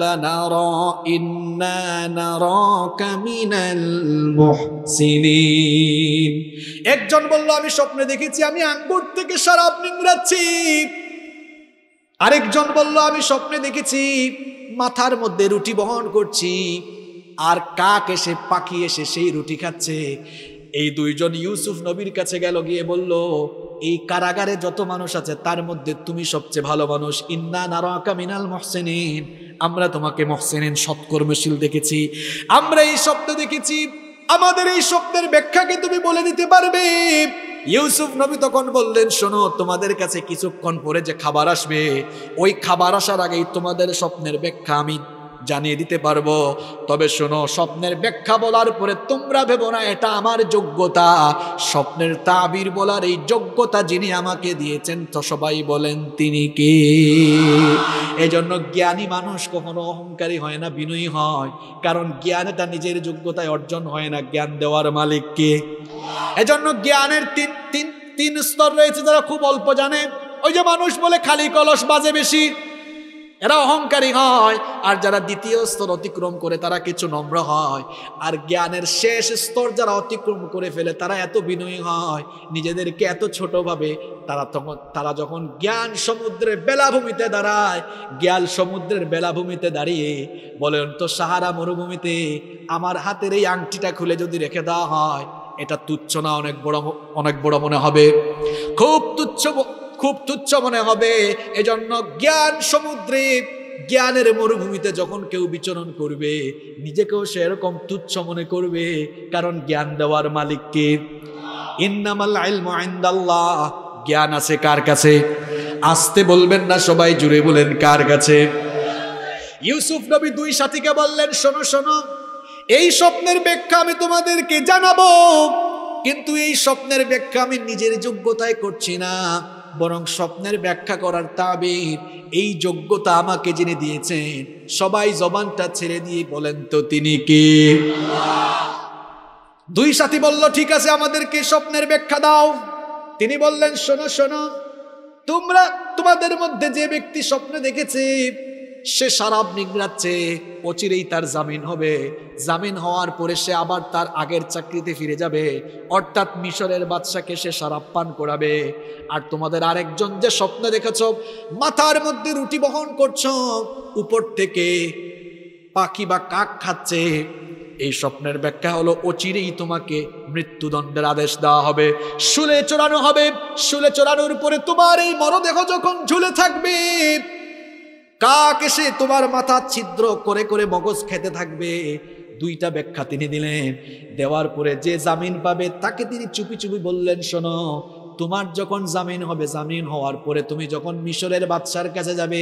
A: لنرى إنا نراك من المحسنين একজন বলল আমি স্বপ্নে দেখেছি আমি আঙ্গুর থেকে শরাব নিংড়াচ্ছি আরেকজন বলল আমি স্বপ্নে দেখেছি মাথার মধ্যে রুটি বহন করছি আর কাক এসে পাখি এসে সেই রুটি খাচ্ছে এই দুইজন ইউসুফ নবীর কাছে গেল গিয়ে বলল এই কারাগারে যত মানুষ আছে তার মধ্যে তুমি সবচেয়ে ভালো মানুষ ইন্না নারাকা মিনাল মহসেনিন আমরা তোমাকে মহসেনিন সৎকর্মশীল দেখেছি আমরা এই শব্দ দেখেছি আমাদের এই শব্দের ব্যাখ্যাকে তুমি বলে দিতে পারবে ইউসুফ নবী তখন বললেন শোনো তোমাদের কাছে কিছুক্ষণ পরে যে খাবার আসবে ওই খাবার আসার আগেই তোমাদের স্বপ্নের ব্যাখ্যা আমি জানিয়ে দিতে পারবো তবে শোনো স্বপ্নের ব্যাখ্যা বলার পরে তোমরা ভেবো না এটা আমার যোগ্যতা স্বপ্নের তাবির বলার এই যোগ্যতা যিনি আমাকে দিয়েছেন তো সবাই বলেন তিনি কে এজন্য জ্ঞানী মানুষ কখনো অহংকারী হয় না বিনয়ী হয় কারণ জ্ঞান তা নিজের যোগ্যতায় অর্জন হয় না জ্ঞান দেওয়ার মালিককে এজন্য জ্ঞানের তিন তিন তিন স্তর রয়েছে যারা খুব অল্প জানে ওই যে মানুষ বলে খালি কলস বাজে বেশি এরা অহংকারী হয় আর যারা দ্বিতীয় স্তর অতিক্রম করে তারা কিছু নম্র হয় আর জ্ঞানের শেষ স্তর যারা অতিক্রম করে ফেলে তারা এত বিনয়ী হয় নিজেদেরকে এত ছোটভাবে তারা তখন তারা যখন জ্ঞান সমুদ্রের বেলাভূমিতে দাঁড়ায় জ্ঞান সমুদ্রের বেলাভূমিতে দাঁড়িয়ে বলেন তো সাহারা মরুভূমিতে আমার হাতের এই আংটিটা খুলে যদি রেখে দেওয়া হয় এটা তুচ্ছ না অনেক বড় অনেক বড় মনে হবে খুব তুচ্ছ খুব তুচ্ছ মনে হবে এজন্য জ্ঞান সমুদ্রে জ্ঞানের মরুভূমিতে যখন কেউ বিচরণ করবে নিজেকেও সেরকম তুচ্ছ মনে করবে কারণ জ্ঞান দেওয়ার মালিককে ইন্নামাল জ্ঞান আছে কার কাছে আসতে বলবেন না সবাই জুড়ে বলেন কার কাছে ইউসুফ নবী দুই সাথীকে বললেন শোনো শোনো এই স্বপ্নের ব্যাখ্যা আমি তোমাদেরকে জানাবো কিন্তু এই স্বপ্নের ব্যাখ্যা আমি নিজের যোগ্যতায় করছি না বরং স্বপ্নের ব্যাখ্যা করার তাবির এই যোগ্যতা আমাকে যিনি দিয়েছেন সবাই জবানটা ছেড়ে দিয়ে বলেন তো তিনি কে দুই সাথী বলল ঠিক আছে আমাদেরকে স্বপ্নের ব্যাখ্যা দাও তিনি বললেন শোনো শোনো তোমরা তোমাদের মধ্যে যে ব্যক্তি স্বপ্ন দেখেছে সে সারাপ নিগড়াচ্ছে অচিরেই তার জামিন হবে জামিন হওয়ার পরে সে আবার তার আগের চাকরিতে ফিরে যাবে অর্থাৎ মিশরের বাদশাকে সে সারাপ পান করাবে আর তোমাদের আরেকজন যে স্বপ্ন দেখেছ মাথার মধ্যে রুটি বহন করছ উপর থেকে পাখি বা কাক খাচ্ছে এই স্বপ্নের ব্যাখ্যা হলো অচিরেই তোমাকে মৃত্যুদণ্ডের আদেশ দেওয়া হবে শুলে চড়ানো হবে শুলে চড়ানোর পরে তোমার এই মরদেহ যখন ঝুলে থাকবে কাক এসে তোমার মাথা ছিদ্র করে করে মগজ খেতে থাকবে দুইটা ব্যাখ্যা তিনি দিলেন দেওয়ার পরে যে জামিন পাবে তাকে তিনি চুপি চুপি বললেন শোনো তোমার যখন জামিন হবে জামিন হওয়ার পরে তুমি যখন মিশরের বাদশার কাছে যাবে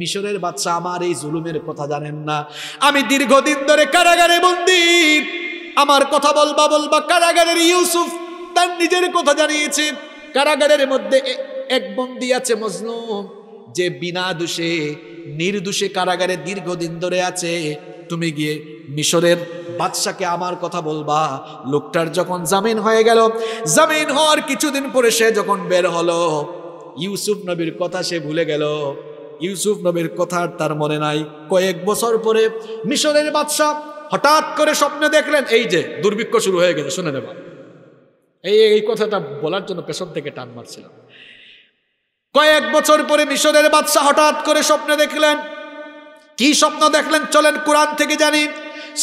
A: মিশরের বাচ্চা আমার এই জুলুমের কথা জানেন না আমি দীর্ঘদিন ধরে কারাগারে বন্দী আমার কথা বলবা বলবা কারাগারের ইউসুফ তার নিজের কথা জানিয়েছে কারাগারের মধ্যে এক বন্দি আছে মজলুম যে বিনা দোষে নির্দোষে কারাগারে দীর্ঘদিন ধরে আছে তুমি গিয়ে মিশরের বাদশাকে আমার কথা বলবা লোকটার যখন জামিন হয়ে গেল জামিন হওয়ার কিছুদিন পরে সে যখন বের হলো ইউসুফ নবীর কথা সে ভুলে গেল ইউসুফ নবীর কথা তার মনে নাই কয়েক বছর পরে মিশরের বাদশাহ হঠাৎ করে স্বপ্নে দেখলেন এই যে দুর্ভিক্ষ শুরু হয়ে গেছে শুনে নেবা এই এই কথাটা বলার জন্য পেছন থেকে টান মারছিলাম কয়েক বছর পরে মিশরের বাদশাহ হঠাৎ করে স্বপ্ন দেখলেন কি স্বপ্ন দেখলেন চলেন কোরআন থেকে জানি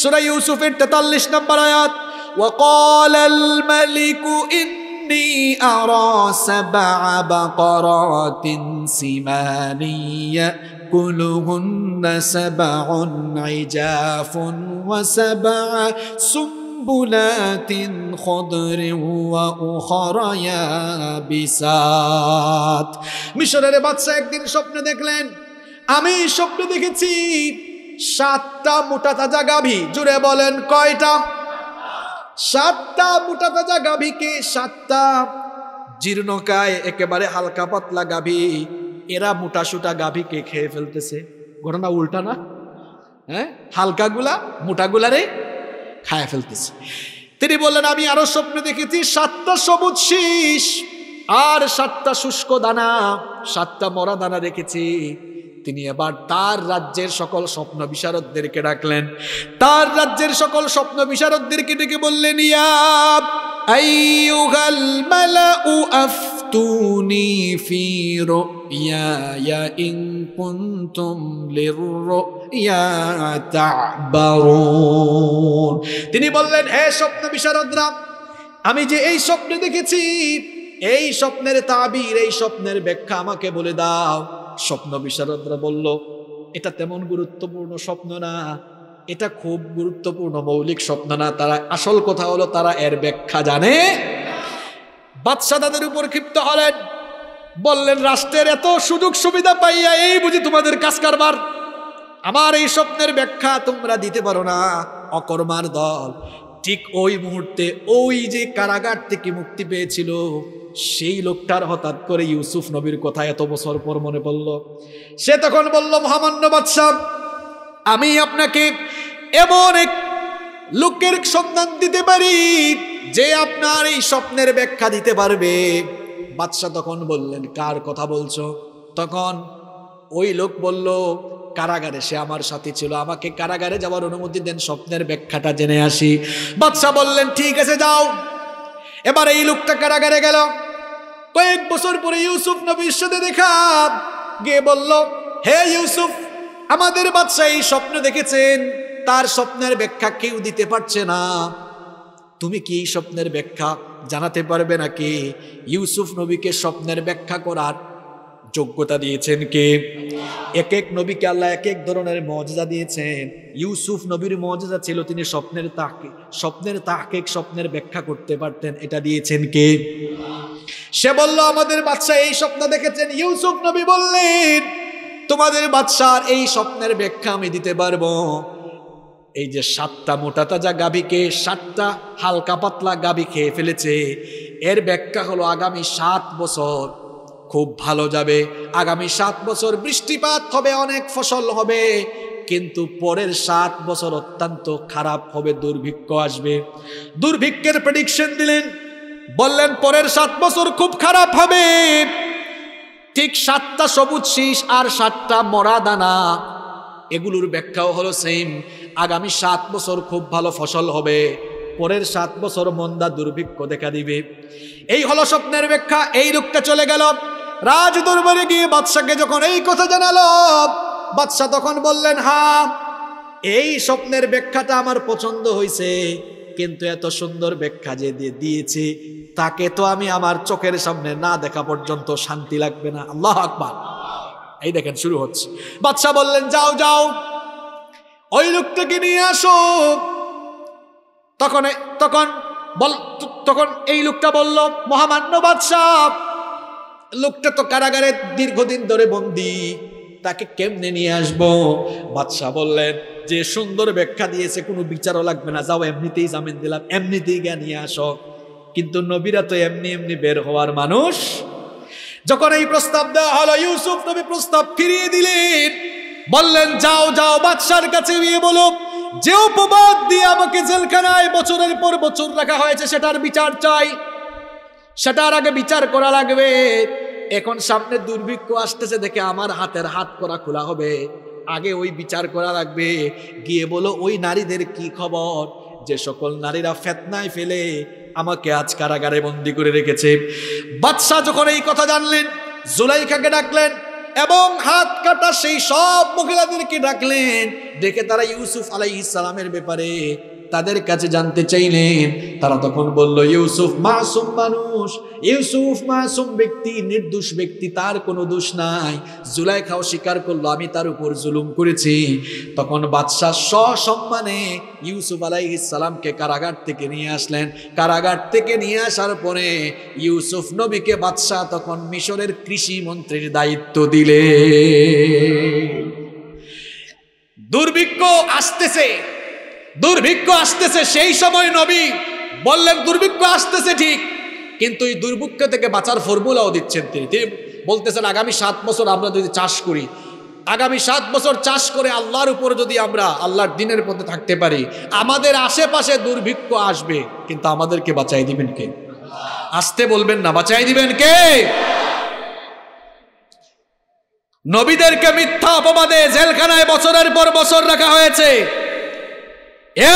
A: সুরা ইউসুফের তেতাল্লিশ নম্বর আয়াত وقال الملك إني أرى سبع بقرات سمان يأكلهن سبع عجاف وسبع سم سنبلات خضر وأخر يابسات মিশরের বাচ্চা একদিন স্বপ্নে দেখলেন আমি স্বপ্ন দেখেছি সাতটা মোটা তাজা গাভী জুড়ে বলেন কয়টা সাতটা মোটা তাজা গাভীকে সাতটা জীর্ণকায় একেবারে হালকা পাতলা গাভী এরা মোটা সুটা গাভীকে খেয়ে ফেলতেছে ঘটনা উল্টা না হ্যাঁ হালকাগুলা মোটাগুলারে খায়া ফেলতেছে তিনি বললেন আমি আরো স্বপ্নে দেখেছি সাতটা সবুজ শীষ আর সাতটা শুষ্ক দানা সাতটা মরা দানা রেখেছি তিনি এবার তার রাজ্যের সকল স্বপ্ন বিশারদদেরকে ডাকলেন তার রাজ্যের সকল স্বপ্ন বিশারদদেরকে ডেকে বললেন ইয়া
B: أيها
A: الملأ أفتوني في رؤياي إن كنتم للرؤيا تعبرون তিনি বললেন হে স্বপ্ন বিশারদরা আমি যে এই স্বপ্নে দেখেছি এই স্বপ্নের তাবির এই স্বপ্নের ব্যাখ্যা আমাকে বলে দাও স্বপ্ন বিশারদরা বলল এটা তেমন গুরুত্বপূর্ণ স্বপ্ন না এটা খুব গুরুত্বপূর্ণ মৌলিক স্বপ্ন না তারা আসল কথা হলো তারা এর ব্যাখ্যা জানে বাদশাহ তাদের উপর ক্ষিপ্ত হলেন বললেন রাষ্ট্রের এত সুযোগ সুবিধা পাইয়া এই বুঝি তোমাদের কাজ কারবার আমার এই স্বপ্নের ব্যাখ্যা তোমরা দিতে পারো না অকর্মার দল ঠিক ওই মুহূর্তে ওই যে কারাগার থেকে মুক্তি পেয়েছিল সেই লোকটার হঠাৎ করে ইউসুফ নবীর কথা এত বছর পর মনে পড়ল সে তখন বলল মহামান্য বাদশাহ আমি আপনাকে এমন এক লোকের সন্ধান দিতে পারি যে আপনার এই স্বপ্নের ব্যাখ্যা দিতে পারবে বাদশাহ তখন বললেন কার কথা বলছো তখন ওই লোক বলল কারাগারে সে আমার সাথে ছিল আমাকে কারাগারে যাওয়ার অনুমতি দেন স্বপ্নের ব্যাখ্যাটা জেনে আসি বাদশাহ বললেন ঠিক আছে যাও এবার এই লোকটা কারাগারে গেল কয়েক বছর পরে ইউসুফ নবীর সাথে দেখা গিয়ে বলল হে ইউসুফ আমাদের বাচ্চা এই স্বপ্ন দেখেছেন তার স্বপ্নের ব্যাখ্যা কেউ দিতে পারছে না তুমি কি এই স্বপ্নের ব্যাখ্যা জানাতে পারবে নাকি ইউসুফ নবীকে স্বপ্নের ব্যাখ্যা করার যোগ্যতা দিয়েছেন কে এক এক নবীকে আল্লাহ এক এক ধরনের মর্যাদা দিয়েছেন ইউসুফ নবীর মর্যাদা ছিল তিনি স্বপ্নের তাকে স্বপ্নের তাকে স্বপ্নের ব্যাখ্যা করতে পারতেন এটা দিয়েছেন কে সে বলল আমাদের বাচ্চা এই স্বপ্ন দেখেছেন ইউসুফ নবী বললেন তোমাদের বাদশার এই স্বপ্নের ব্যাখ্যা আমি দিতে পারবো এই যে সাতটা মোটা তাজা গাভীকে সাতটা হালকা পাতলা গাভী খেয়ে ফেলেছে এর ব্যাখ্যা হলো আগামী সাত বছর খুব ভালো যাবে আগামী সাত বছর বৃষ্টিপাত হবে অনেক ফসল হবে কিন্তু পরের সাত বছর অত্যন্ত খারাপ হবে দুর্ভিক্ষ আসবে দুর্ভিক্ষের প্রেডিকশন দিলেন বললেন পরের সাত বছর খুব খারাপ হবে ঠিক সাতটা সবুজ শীষ আর সাতটা মরা দানা এগুলোর ব্যাখ্যাও হলো সেম আগামী সাত বছর খুব ভালো ফসল হবে পরের সাত বছর মন্দা দুর্ভিক্ষ দেখা দিবে এই হলো স্বপ্নের ব্যাখ্যা এই রূপটা চলে গেল রাজ দরবারে গিয়ে বাদশাকে যখন এই কথা জানালো বাদশাহ তখন বললেন হা এই স্বপ্নের ব্যাখ্যাটা আমার পছন্দ হয়েছে কিন্তু এত সুন্দর ব্যাখ্যা যে দিয়ে দিয়েছে তাকে তো আমি আমার চোখের সামনে না দেখা পর্যন্ত শান্তি লাগবে না আল্লাহ আকবার এই দেখেন শুরু হচ্ছে বাচ্চা বললেন যাও যাও ওই লোকটাকে নিয়ে আসো তখন তখন বল তখন এই লোকটা বলল মহামান্য বাদশাহ লোকটা তো কারাগারে দীর্ঘদিন ধরে বন্দি তাকে কেমনে নিয়ে আসবো বাদশাহ বললেন যে সুন্দর ব্যাখ্যা দিয়েছে কোনো বিচারও লাগবে না যাও এমনিতেই জামিন দিলাম এমনিতেই জ্ঞান নিয়ে আসো কিন্তু নবীরা তো এমনি এমনি বের হওয়ার মানুষ যখন এই প্রস্তাব দেওয়া হলো ইউসুফ নবী প্রস্তাব ফিরিয়ে দিলেন বললেন যাও যাও বাদশার কাছে গিয়ে বলো যে উপবাদ দিয়ে আমাকে জেলখানায় বছরের পর বছর রাখা হয়েছে সেটার বিচার চাই সেটার আগে বিচার করা লাগবে এখন সামনে দুর্ভিক্ষ আসতেছে দেখে আমার হাতের হাত করা খোলা হবে আগে ওই বিচার করা লাগবে গিয়ে বলো ওই নারীদের কি খবর যে সকল নারীরা ফেতনায় ফেলে আমাকে আজ কারাগারে বন্দি করে রেখেছে বাদশাহ যখন এই কথা জানলেন জুলাইখাকে ডাকলেন এবং হাত কাটা সেই সব মহিলাদেরকে ডাকলেন ডেকে তারা ইউসুফ আলাই ইসলামের ব্যাপারে তাদের কাছে জানতে চাইলেন তারা তখন বলল ইউসুফ মাসুম মানুষ ইউসুফ মাসুম ব্যক্তি নির্দোষ ব্যক্তি তার কোনো দোষ নাই জুলাইখাও স্বীকার করলো আমি তার উপর জুলুম করেছি তখন বাদশাহ সসম্মানে ইউসুফ আলাইহিস সালামকে কারাগার থেকে নিয়ে আসলেন কারাগার থেকে নিয়ে আসার পরে ইউসুফ নবীকে বাদশাহ তখন মিশরের কৃষি মন্ত্রীর দায়িত্ব দিলে দুর্ভিক্ষ আসতেছে দুর্ভিক্ষ আসতেছে সেই সময় নবী বললেন দুর্ভিক্ষ আসতেছে ঠিক কিন্তু এই দুর্ভিক্ষ থেকে বাঁচার ফর্মুলাও দিচ্ছেন তিনি তিনি বলতেছেন আগামী সাত বছর আমরা যদি চাষ করি আগামী সাত বছর চাষ করে আল্লাহর উপরে যদি আমরা আল্লাহর দিনের পথে থাকতে পারি আমাদের আশেপাশে দুর্ভিক্ষ আসবে কিন্তু আমাদেরকে বাঁচাই দিবেন কে আসতে বলবেন না বাঁচাই দিবেন কে নবীদেরকে মিথ্যা অপবাদে জেলখানায় বছরের পর বছর রাখা হয়েছে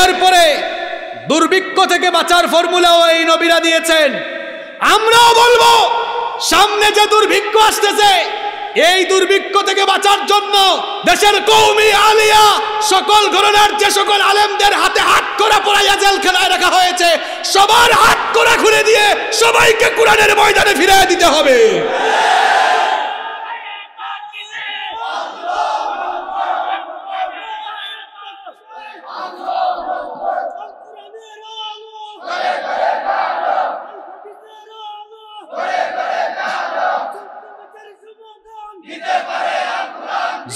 A: এরপরে দুর্ভিক্ষ থেকে বাঁচার ফর্মুলাও এই নবীরা দিয়েছেন আমরাও বলবো সামনে যে দুর্ভিক্ষ আসতেছে এই দুর্ভিক্ষ থেকে বাঁচার জন্য দেশের কৌমি আলিয়া সকল ঘরনার যে সকল আলেমদের হাতে হাত করা পড়াইয়া খেলায় রাখা হয়েছে সবার হাত করা খুলে দিয়ে সবাইকে কোরআনের ময়দানে ফিরিয়ে দিতে হবে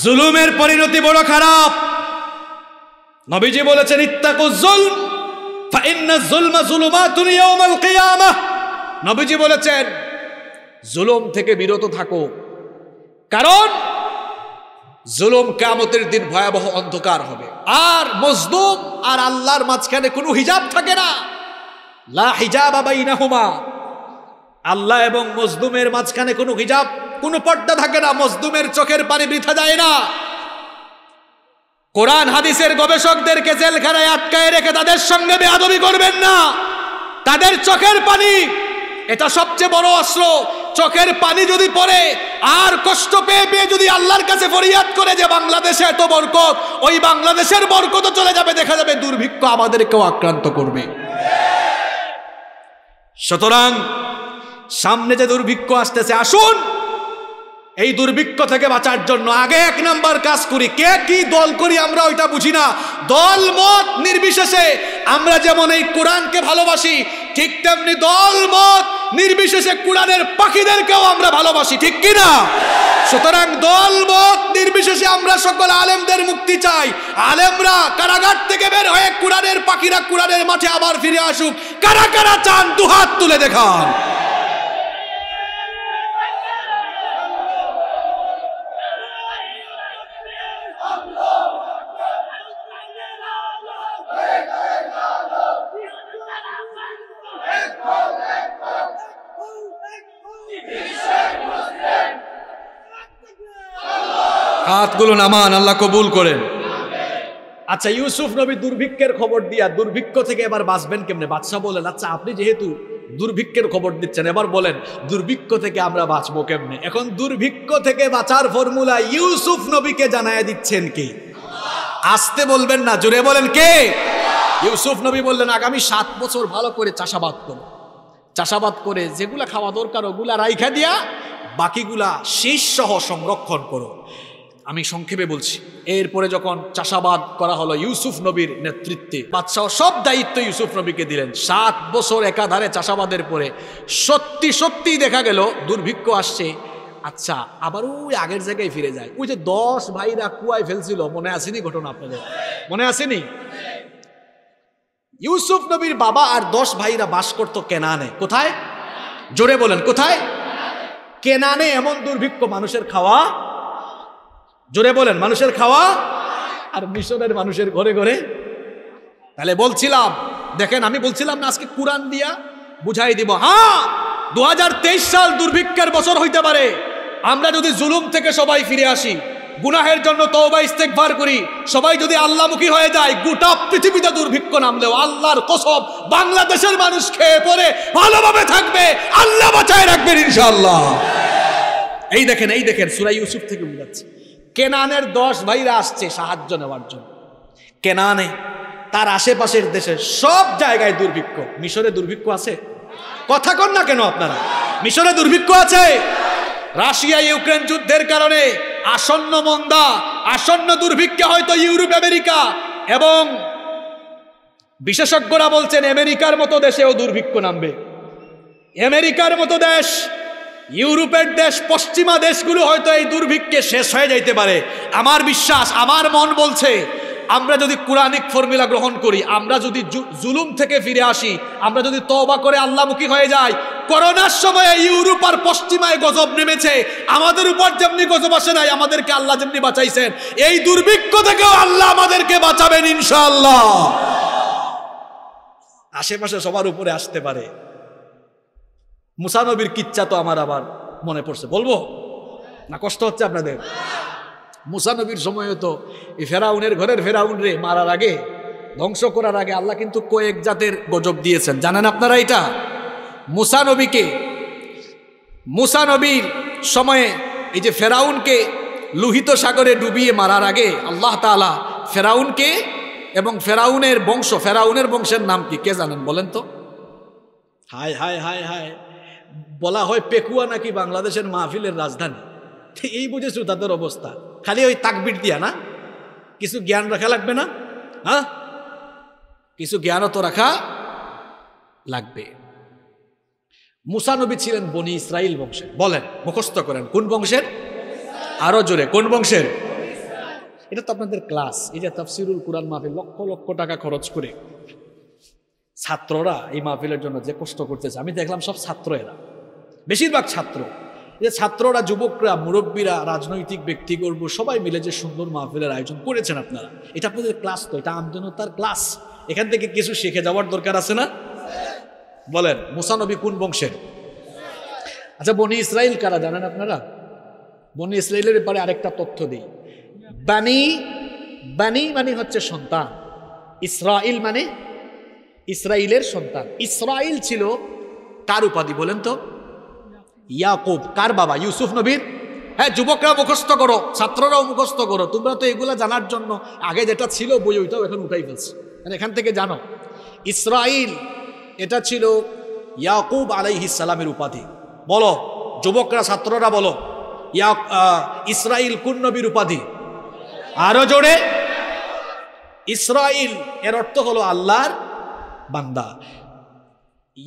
A: জুলুমের পরিণতি বড় খারাপ নবীজি বলেছেন ইত্তাকু জুলম ফাইন্না জুলমা জুলুমাতুন ইয়াউমাল কিয়ামাহ নবীজি বলেছেন জুলুম থেকে বিরত থাকো কারণ জুলুম কামতের দিন ভয়াবহ অন্ধকার হবে আর মজদুম আর আল্লাহর মাঝখানে কোনো হিজাব থাকে না লা হিজাব আবাইনাহুমা আল্লাহ এবং মজদুমের মাঝখানে কোনো হিজাব কোনো পর্দা থাকে না মজদুমের চোখের পানি বৃথা যায় না কোরআন হাদিসের গবেষকদেরকে জেলখানায় আটকায় রেখে তাদের সঙ্গে বেআবি করবেন না তাদের চোখের পানি এটা সবচেয়ে বড় অস্ত্র চোখের পানি যদি পড়ে আর কষ্ট পেয়ে পেয়ে যদি আল্লাহর কাছে ফরিয়াদ করে যে বাংলাদেশে এত বরকত ওই বাংলাদেশের বরকত চলে যাবে দেখা যাবে দুর্ভিক্ষ আমাদেরকেও আক্রান্ত করবে সুতরাং সামনে যে দুর্ভিক্ষ আসতেছে আসুন এই দুর্ভিক্ষ থেকে বাঁচার জন্য আগে এক নম্বর কাজ করি কে কি দল করি আমরা ওইটা বুঝি না দল মত নির্বিশেষে আমরা যেমন এই কোরআনকে ভালোবাসি ঠিক তেমনি দল মত নির্বিশেষে কোরআনের পাখিদেরকেও আমরা ভালোবাসি ঠিক কি না সুতরাং দল মত নির্বিশেষে আমরা সকল আলেমদের মুক্তি চাই আলেমরা কারাগার থেকে বের হয়ে কোরআনের পাখিরা কোরআনের মাঠে আবার ফিরে আসুক কারা কারা চান দুহাত তুলে দেখান হাতগুলো নামান আল্লাহ কবুল করেন আচ্ছা ইউসুফ নবী দুর্ভিক্ষের খবর দিয়া দুর্ভিক্ষ থেকে এবার বাঁচবেন কেমনে বাদশাহ বলেন আচ্ছা আপনি যেহেতু দুর্ভিক্ষের খবর দিচ্ছেন এবার বলেন দুর্ভিক্ষ থেকে আমরা বাঁচবো কেমনে এখন দুর্ভিক্ষ থেকে বাঁচার ফর্মুলা ইউসুফ নবীকে জানায় দিচ্ছেন কে আসতে বলবেন না জোরে বলেন কে ইউসুফ নবী বললেন আগামী সাত বছর ভালো করে চাষাবাদ করো চাষাবাদ করে যেগুলা খাওয়া দরকার ওগুলা রাইখা দিয়া বাকিগুলা শীষ সহ সংরক্ষণ করো আমি সংক্ষেপে বলছি এরপরে যখন চাষাবাদ করা হলো ইউসুফ নবীর নেতৃত্বে বাদশাহ সব দায়িত্ব ইউসুফ নবীকে দিলেন সাত বছর একাধারে চাষাবাদের পরে সত্যি সত্যি দেখা গেল দুর্ভিক্ষ আসছে আচ্ছা আবার ওই আগের জায়গায় ফিরে যায় ওই যে দশ ভাইরা কুয়ায় ফেলছিল মনে আসেনি ঘটনা আপনাদের মনে আসেনি ইউসুফ নবীর বাবা আর দশ ভাইরা বাস করত কেনানে কোথায় জোরে বলেন কোথায় কেনানে এমন দুর্ভিক্ষ মানুষের খাওয়া জোরে বলেন মানুষের খাওয়া আর মিশনের মানুষের ঘরে ঘরে তাহলে বলছিলাম দেখেন আমি বলছিলাম না আজকে কোরআন দিয়া বুঝাই দিব হ্যাঁ দু সাল দুর্ভিক্ষের বছর হইতে পারে আমরা যদি জুলুম থেকে সবাই ফিরে আসি গুনাহের জন্য তওবা ইস্তেকবার করি সবাই যদি আল্লাহমুখী হয়ে যায় গোটা পৃথিবীতে দুর্ভিক্ষ নামলেও আল্লাহর কসব বাংলাদেশের মানুষ খেয়ে পরে ভালোভাবে থাকবে আল্লাহ বাঁচায় রাখবেন ইনশাআল্লাহ এই দেখেন এই দেখেন সুরাই ইউসুফ থেকে বুঝাচ্ছে কেনানের দশ ভাইরা আসছে সাহায্য নেওয়ার জন্য কেনানে তার আশেপাশের দেশে সব জায়গায় দুর্ভিক্ষ মিশরে দুর্ভিক্ষ আছে কথা কন না কেন আপনারা মিশরে দুর্ভিক্ষ আছে রাশিয়া ইউক্রেন যুদ্ধের কারণে আসন্ন মন্দা আসন্ন দুর্ভিক্ষে হয়তো ইউরোপ আমেরিকা এবং বিশেষজ্ঞরা বলছেন আমেরিকার মতো দেশেও দুর্ভিক্ষ নামবে আমেরিকার মতো দেশ ইউরোপের দেশ পশ্চিমা দেশগুলো হয়তো এই দুর্ভিক্ষে শেষ হয়ে যাইতে পারে আমার বিশ্বাস আমার মন বলছে আমরা যদি কোরআনিক ফর্মুলা গ্রহণ করি আমরা যদি জুলুম থেকে ফিরে আসি আমরা যদি তবা করে আল্লামুখী হয়ে যাই করোনার সময়ে ইউরোপ আর পশ্চিমায় গজব নেমেছে আমাদের উপর যেমনি গজব আসে নাই আমাদেরকে আল্লাহ যেমনি বাঁচাইছেন এই দুর্ভিক্ষ থেকেও আল্লাহ আমাদেরকে বাঁচাবেন ইনশাল্লাহ আশেপাশে সবার উপরে আসতে পারে মুসানবীর কিচ্ছা তো আমার আবার মনে পড়ছে বলবো না কষ্ট হচ্ছে আপনাদের মুসানবীর সময়ে তো এই ফেরাউনের ঘরের ফেরাউন রে মারার আগে ধ্বংস করার আগে আল্লাহ কিন্তু কয়েক জাতের গজব দিয়েছেন জানেন আপনারা এটা মুসানবীকে মুসানবীর সময়ে এই যে ফেরাউনকে লোহিত সাগরে ডুবিয়ে মারার আগে আল্লাহ তালা ফেরাউনকে এবং ফেরাউনের বংশ ফেরাউনের বংশের নাম কি কে জানেন বলেন তো হায় হায় হায় হায় বলা হয় পেকুয়া নাকি বাংলাদেশের মাহফিলের রাজধানী এই বুঝেছো তাদের অবস্থা খালি ওই তাকবির দিয়া না কিছু জ্ঞান রাখা লাগবে না হ্যাঁ কিছু জ্ঞানও তো রাখা লাগবে মুসানবী ছিলেন বনি ইসরাইল বংশে বলেন মুখস্থ করেন কোন বংশের আরো জোরে কোন বংশের এটা তো আপনাদের ক্লাস এই যে তফসিরুল কোরআন মাহফিল লক্ষ লক্ষ টাকা খরচ করে ছাত্ররা এই মাহফিলের জন্য যে কষ্ট করতেছে আমি দেখলাম সব ছাত্র এরা বেশিরভাগ ছাত্র যে ছাত্ররা যুবকরা মুরব্বীরা রাজনৈতিক ব্যক্তিগর্ব সবাই মিলে যে সুন্দর মাহফিলের আয়োজন করেছেন আপনারা এটা আপনাদের ক্লাস তো এটা আমজনতার ক্লাস এখান থেকে কিছু শিখে যাওয়ার দরকার আছে না বলেন মোসানবী কোন বংশের আচ্ছা বনি ইসরায়েল কারা জানেন আপনারা বনি ইসরায়েলের ব্যাপারে আরেকটা তথ্য দিই বানি বানি মানে হচ্ছে সন্তান ইসরায়েল মানে ইসরায়েলের সন্তান ইসরায়েল ছিল কার উপাধি বলেন তো ইয়াকুব কার বাবা ইউসুফ নবীর হ্যাঁ যুবকরা মুখস্থ করো ছাত্ররাও মুখস্থ করো তোমরা তো এগুলা জানার জন্য আগে যেটা ছিল বই ওইটাও এখন উঠাই ফেলছে মানে এখান থেকে জানো ইসরাইল এটা ছিল ইয়াকুব সালামের উপাধি বলো যুবকরা ছাত্ররা বলো ইয়া ইসরাইল কোন নবীর উপাধি আরো জোরে ইসরাইল এর অর্থ হলো আল্লাহর বান্দা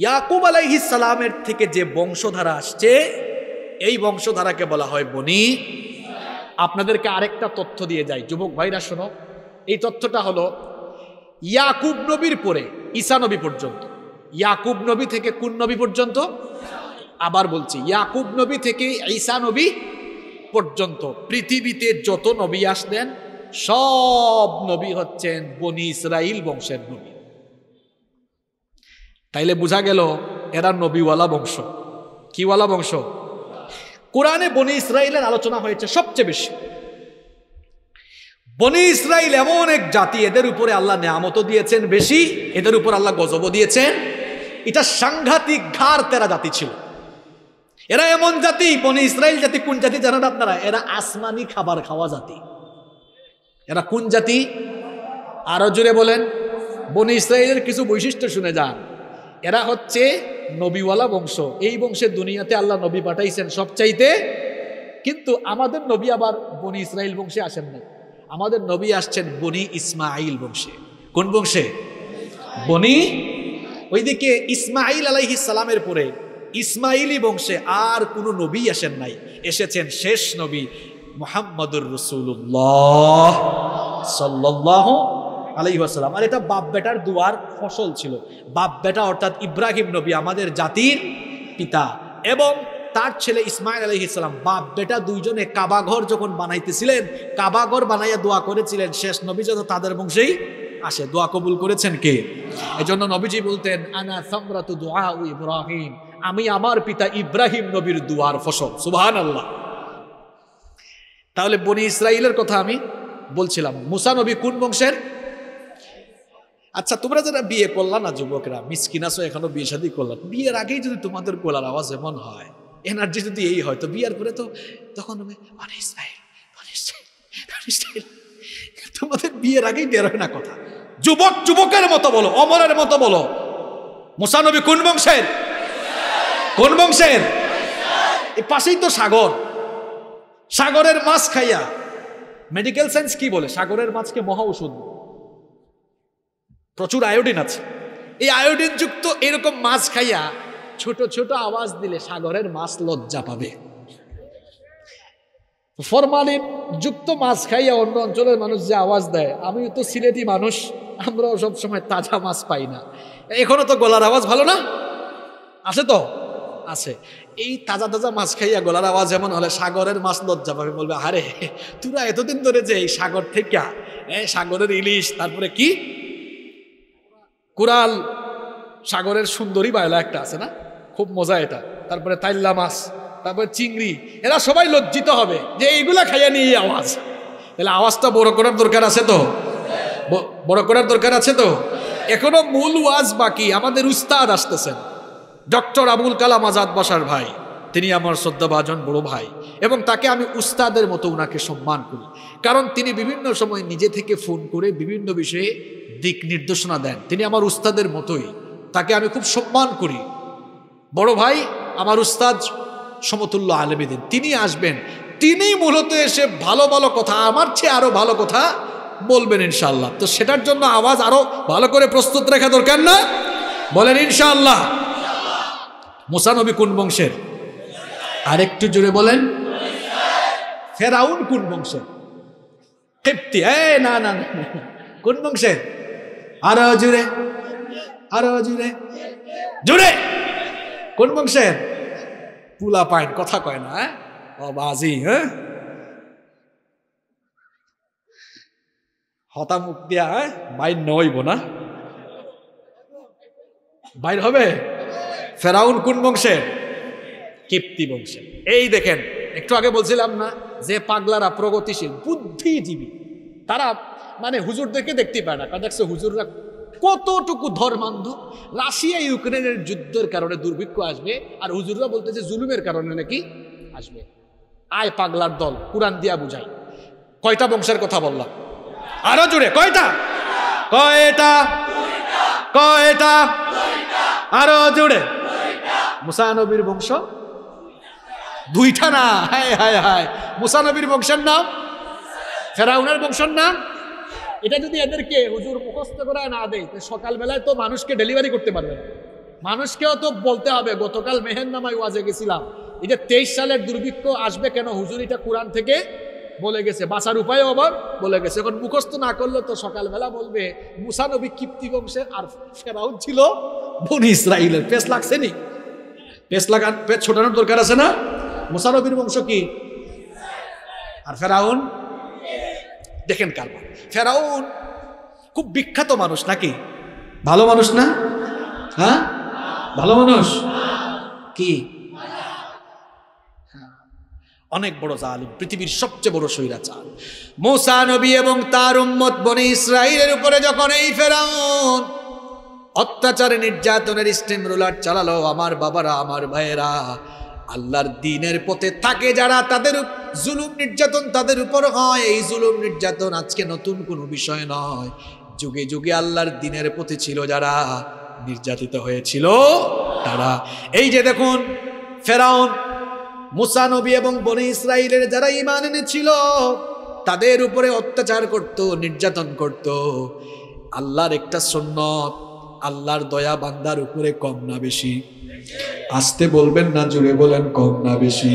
A: ইয়াকুব আলাইহি সালামের থেকে যে বংশধারা আসছে এই বংশধারাকে বলা হয় বনি আপনাদেরকে আরেকটা তথ্য দিয়ে যাই যুবক ভাইরা শোনো এই তথ্যটা হলো ইয়াকুব নবীর পরে ঈসা নবী পর্যন্ত ইয়াকুব নবী থেকে কোন নবী পর্যন্ত আবার বলছি ইয়াকুব নবী থেকে ঈসা নবী পর্যন্ত পৃথিবীতে যত নবী আসলেন সব নবী হচ্ছেন বনি ইসরাইল বংশের নবী তাইলে বোঝা গেল এরা নবীওয়ালা বংশ কিওয়ালা বংশ কোরআনে বনি ইসরায়েলের আলোচনা হয়েছে সবচেয়ে বেশি বনি ইসরায়েল এমন এক জাতি এদের উপরে আল্লাহ নেয়ামতও দিয়েছেন বেশি এদের উপর আল্লাহ গজবও দিয়েছেন এটা সাংঘাতিক ঘার তেরা জাতি ছিল এরা এমন জাতি বনি ইসরায়েল জাতি কোন জাতি জানেন আপনারা এরা আসমানি খাবার খাওয়া জাতি এরা কোন জাতি আরো জুড়ে বলেন বনি ইসরায়েলের কিছু বৈশিষ্ট্য শুনে যান এরা হচ্ছে নবীওয়ালা বংশ এই বংশের দুনিয়াতে আল্লাহ নবী পাঠাইছেন সবচাইতে কিন্তু আমাদের নবী আবার বনি ইসরায়েল বংশে আসেন না আমাদের নবী আসছেন বনি ইসমাইল বংশে কোন বংশে বনি ওইদিকে ইসমাইল আলাইহি সালামের পরে ইসমাইলি বংশে আর কোনো নবী আসেন নাই এসেছেন শেষ নবী মোহাম্মদুর রসুল্লাহ সাল্লাহ আসসালাম আর এটা বাপ বেটার দুয়ার ফসল ছিল বাপ বেটা অর্থাৎ ইব্রাহিম নবী আমাদের জাতির পিতা এবং তার ছেলে ইসমাইল আলহ ইসলাম বাপ বেটা দুইজনে কাবাঘর যখন বানাইতেছিলেন কাবাঘর বানাইয়া দোয়া করেছিলেন শেষ নবী যত তাদের বংশেই আসে দোয়া কবুল করেছেন কে এই জন্য নবীজি বলতেন আনা সম্রাত দোয়া ইব্রাহিম আমি আমার পিতা ইব্রাহিম নবীর দুয়ার ফসল সুবাহান আল্লাহ তাহলে বনি ইসরায়েলের কথা আমি বলছিলাম মুসা নবী কোন বংশের আচ্ছা তোমরা যারা বিয়ে করলা না যুবকরা আছো এখনো বিয়ে শাদী করলাম বিয়ের আগেই যদি তোমাদের গোলার আওয়াজ এমন হয় এনার্জি যদি এই হয় তো বিয়ার পরে তো তখন তোমাদের বিয়ের আগেই বের হয় না কথা যুবক যুবকের মতো বলো অমরের মতো বলো মোসানবী কোন বংশের কোন বংশের পাশেই তো সাগর সাগরের মাছ খাইয়া মেডিকেল সায়েন্স কি বলে সাগরের মাছকে মহা ওষুধ প্রচুর আয়োডিন আছে এই আয়োডিন যুক্ত এরকম মাছ খাইয়া ছোট ছোট আওয়াজ দিলে সাগরের মাছ লজ্জা পাবে ফরমালিন যুক্ত মাছ খাইয়া অন্য অঞ্চলের মানুষ যে আওয়াজ দেয় আমি তো সিলেটি মানুষ আমরাও সবসময় তাজা মাছ পাই না এখনো তো গলার আওয়াজ ভালো না আছে তো আছে এই তাজা তাজা মাছ খাইয়া গলার আওয়াজ যেমন হলে সাগরের মাছ লজ্জা পাবে বলবে আরে তোরা এতদিন ধরে যে এই সাগর থেকে সাগরের ইলিশ তারপরে কি কুরাল সাগরের সুন্দরী বায়লা একটা আছে না খুব মজা এটা তারপরে তাইল্লা মাছ তারপরে চিংড়ি এরা সবাই লজ্জিত হবে যে এইগুলা খাইয়া নিয়ে আওয়াজ তাহলে আওয়াজটা বড় করার দরকার আছে তো বড় করার দরকার আছে তো এখনো মূল ওয়াজ বাকি আমাদের উস্তাদ আসতেছেন ডক্টর আবুল কালাম আজাদ বাসার ভাই তিনি আমার শ্রদ্ধাভাজন বড় ভাই এবং তাকে আমি উস্তাদের মতো ওনাকে সম্মান করি কারণ তিনি বিভিন্ন সময় নিজে থেকে ফোন করে বিভিন্ন বিষয়ে দিক নির্দেশনা দেন তিনি আমার উস্তাদের মতোই তাকে আমি খুব সম্মান করি বড় ভাই আমার উস্তাদ সমতুল্য আলমেদিন তিনি আসবেন তিনি মূলত এসে ভালো ভালো কথা আমার চেয়ে আরও ভালো কথা বলবেন ইনশাল্লাহ তো সেটার জন্য আওয়াজ আরও ভালো করে প্রস্তুত রাখা দরকার না বলেন ইনশাল্লাহ মোসানবী কোন বংশের আরেকটু জুড়ে বলেন ফেরাউন কোন বংশের কেপ্তি এ না না কোন বংশে আরো জুড়ে আরো জুড়ে জুড়ে কোন বংশে পুলা পাইন কথা কয় না অবাজি হ্যাঁ হতামুখ দিয়া বাইর নইব না বাইর হবে ফেরাউন কোন বংশের কিপ্তি বংশে এই দেখেন একটু আগে বলছিলাম না যে পাগলারা প্রগতিশীল বুদ্ধিজীবী তারা মানে হুজুরদেরকে দেখতে পায় না কারণ দেখছে হুজুররা কতটুকু ধর্মান্ধ রাশিয়া ইউক্রেনের যুদ্ধের কারণে দুর্ভিক্ষ আসবে আর হুজুররা বলতেছে জুলুমের কারণে নাকি আসবে আয় পাগলার দল কুরান দিয়া বুঝাই কয়টা বংশের কথা বললাম আরো জুড়ে কয়টা কয়টা কয়টা আরো জুড়ে মুসানবীর বংশ দুইটা না হায় হায় হায় মুসানবীর বংশের নাম ফেরাউনের বংশের নাম এটা যদি এদেরকে হুজুর মুখস্থ করে না দেয় তো সকালবেলায় তো মানুষকে ডেলিভারি করতে পারবে না মানুষকেও তো বলতে হবে গতকাল মেহের নামায় ওয়াজে গেছিলাম এটা তেইশ সালের দুর্ভিক্ষ আসবে কেন হুজুর এটা কোরআন থেকে বলে গেছে বাঁচার উপায়ও আবার বলে গেছে এখন মুখস্থ না করলে তো সকালবেলা বলবে মুসানবী কিপ্তি বংশে আর ফেরাও ছিল বনি ইসরায়েলের পেস লাগছে নি পেস লাগান পেস ছোটানোর দরকার আছে না মুসারবির বংশ কি আর ফেরাউন দেখেন কারবার ফেরাউন খুব বিখ্যাত মানুষ নাকি ভালো মানুষ না হ্যাঁ ভালো মানুষ কি হ্যাঁ। অনেক বড় জাল পৃথিবীর সবচেয়ে বড় চাল মোসা নবী এবং তার উম্মত বনে ইসরায়েলের উপরে যখন এই ফেরাউন অত্যাচারে নির্যাতনের স্টিম রোলার চালালো আমার বাবারা আমার ভাইয়েরা আল্লাহর দিনের পথে থাকে যারা তাদের জুলুম নির্যাতন তাদের উপর হয় এই জুলুম নির্যাতন আজকে নতুন কোনো বিষয় নয় যুগে যুগে আল্লাহর দিনের পথে ছিল যারা নির্যাতিত হয়েছিল তারা এই যে দেখুন ফেরাউন মুসানবী এবং বনে ইসরায়েলের যারা ইমান এনেছিল তাদের উপরে অত্যাচার করত নির্যাতন করত আল্লাহর একটা সন্ন্যত আল্লাহর দয়া বান্দার উপরে কম না বেশি আসতে বলবেন না জুড়ে বলেন কম না বেশি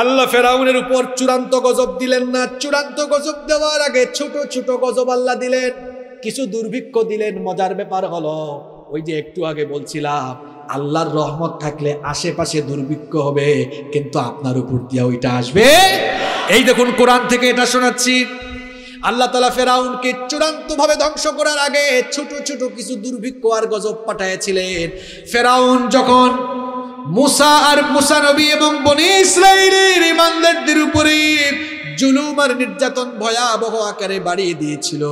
A: আল্লাহ ফেরাউনের উপর চূড়ান্ত গজব দিলেন না চূড়ান্ত গজব দেওয়ার আগে ছোট ছোট গজব আল্লাহ দিলেন কিছু দুর্ভিক্ষ দিলেন মজার ব্যাপার হলো ওই যে একটু আগে বলছিলাম আল্লাহর রহমত থাকলে আশেপাশে দুর্ভিক্ষ হবে কিন্তু আপনার উপর দিয়ে ওইটা আসবে এই দেখুন কোরআন থেকে এটা শোনাচ্ছি আল্লাহ তালা ফেরাউনকে চূড়ান্তভাবে ধ্বংস করার আগে ছোট ছোট কিছু দুর্ভিক্ষ আর গজব পাঠাইছিলেন ফেরাউন যখন মুসা আর মুসা নবী এবং বনি ইসরাইলের ইমানদারদের উপরে জুলুম আর নির্যাতন ভয়াবহ আকারে বাড়িয়ে দিয়েছিল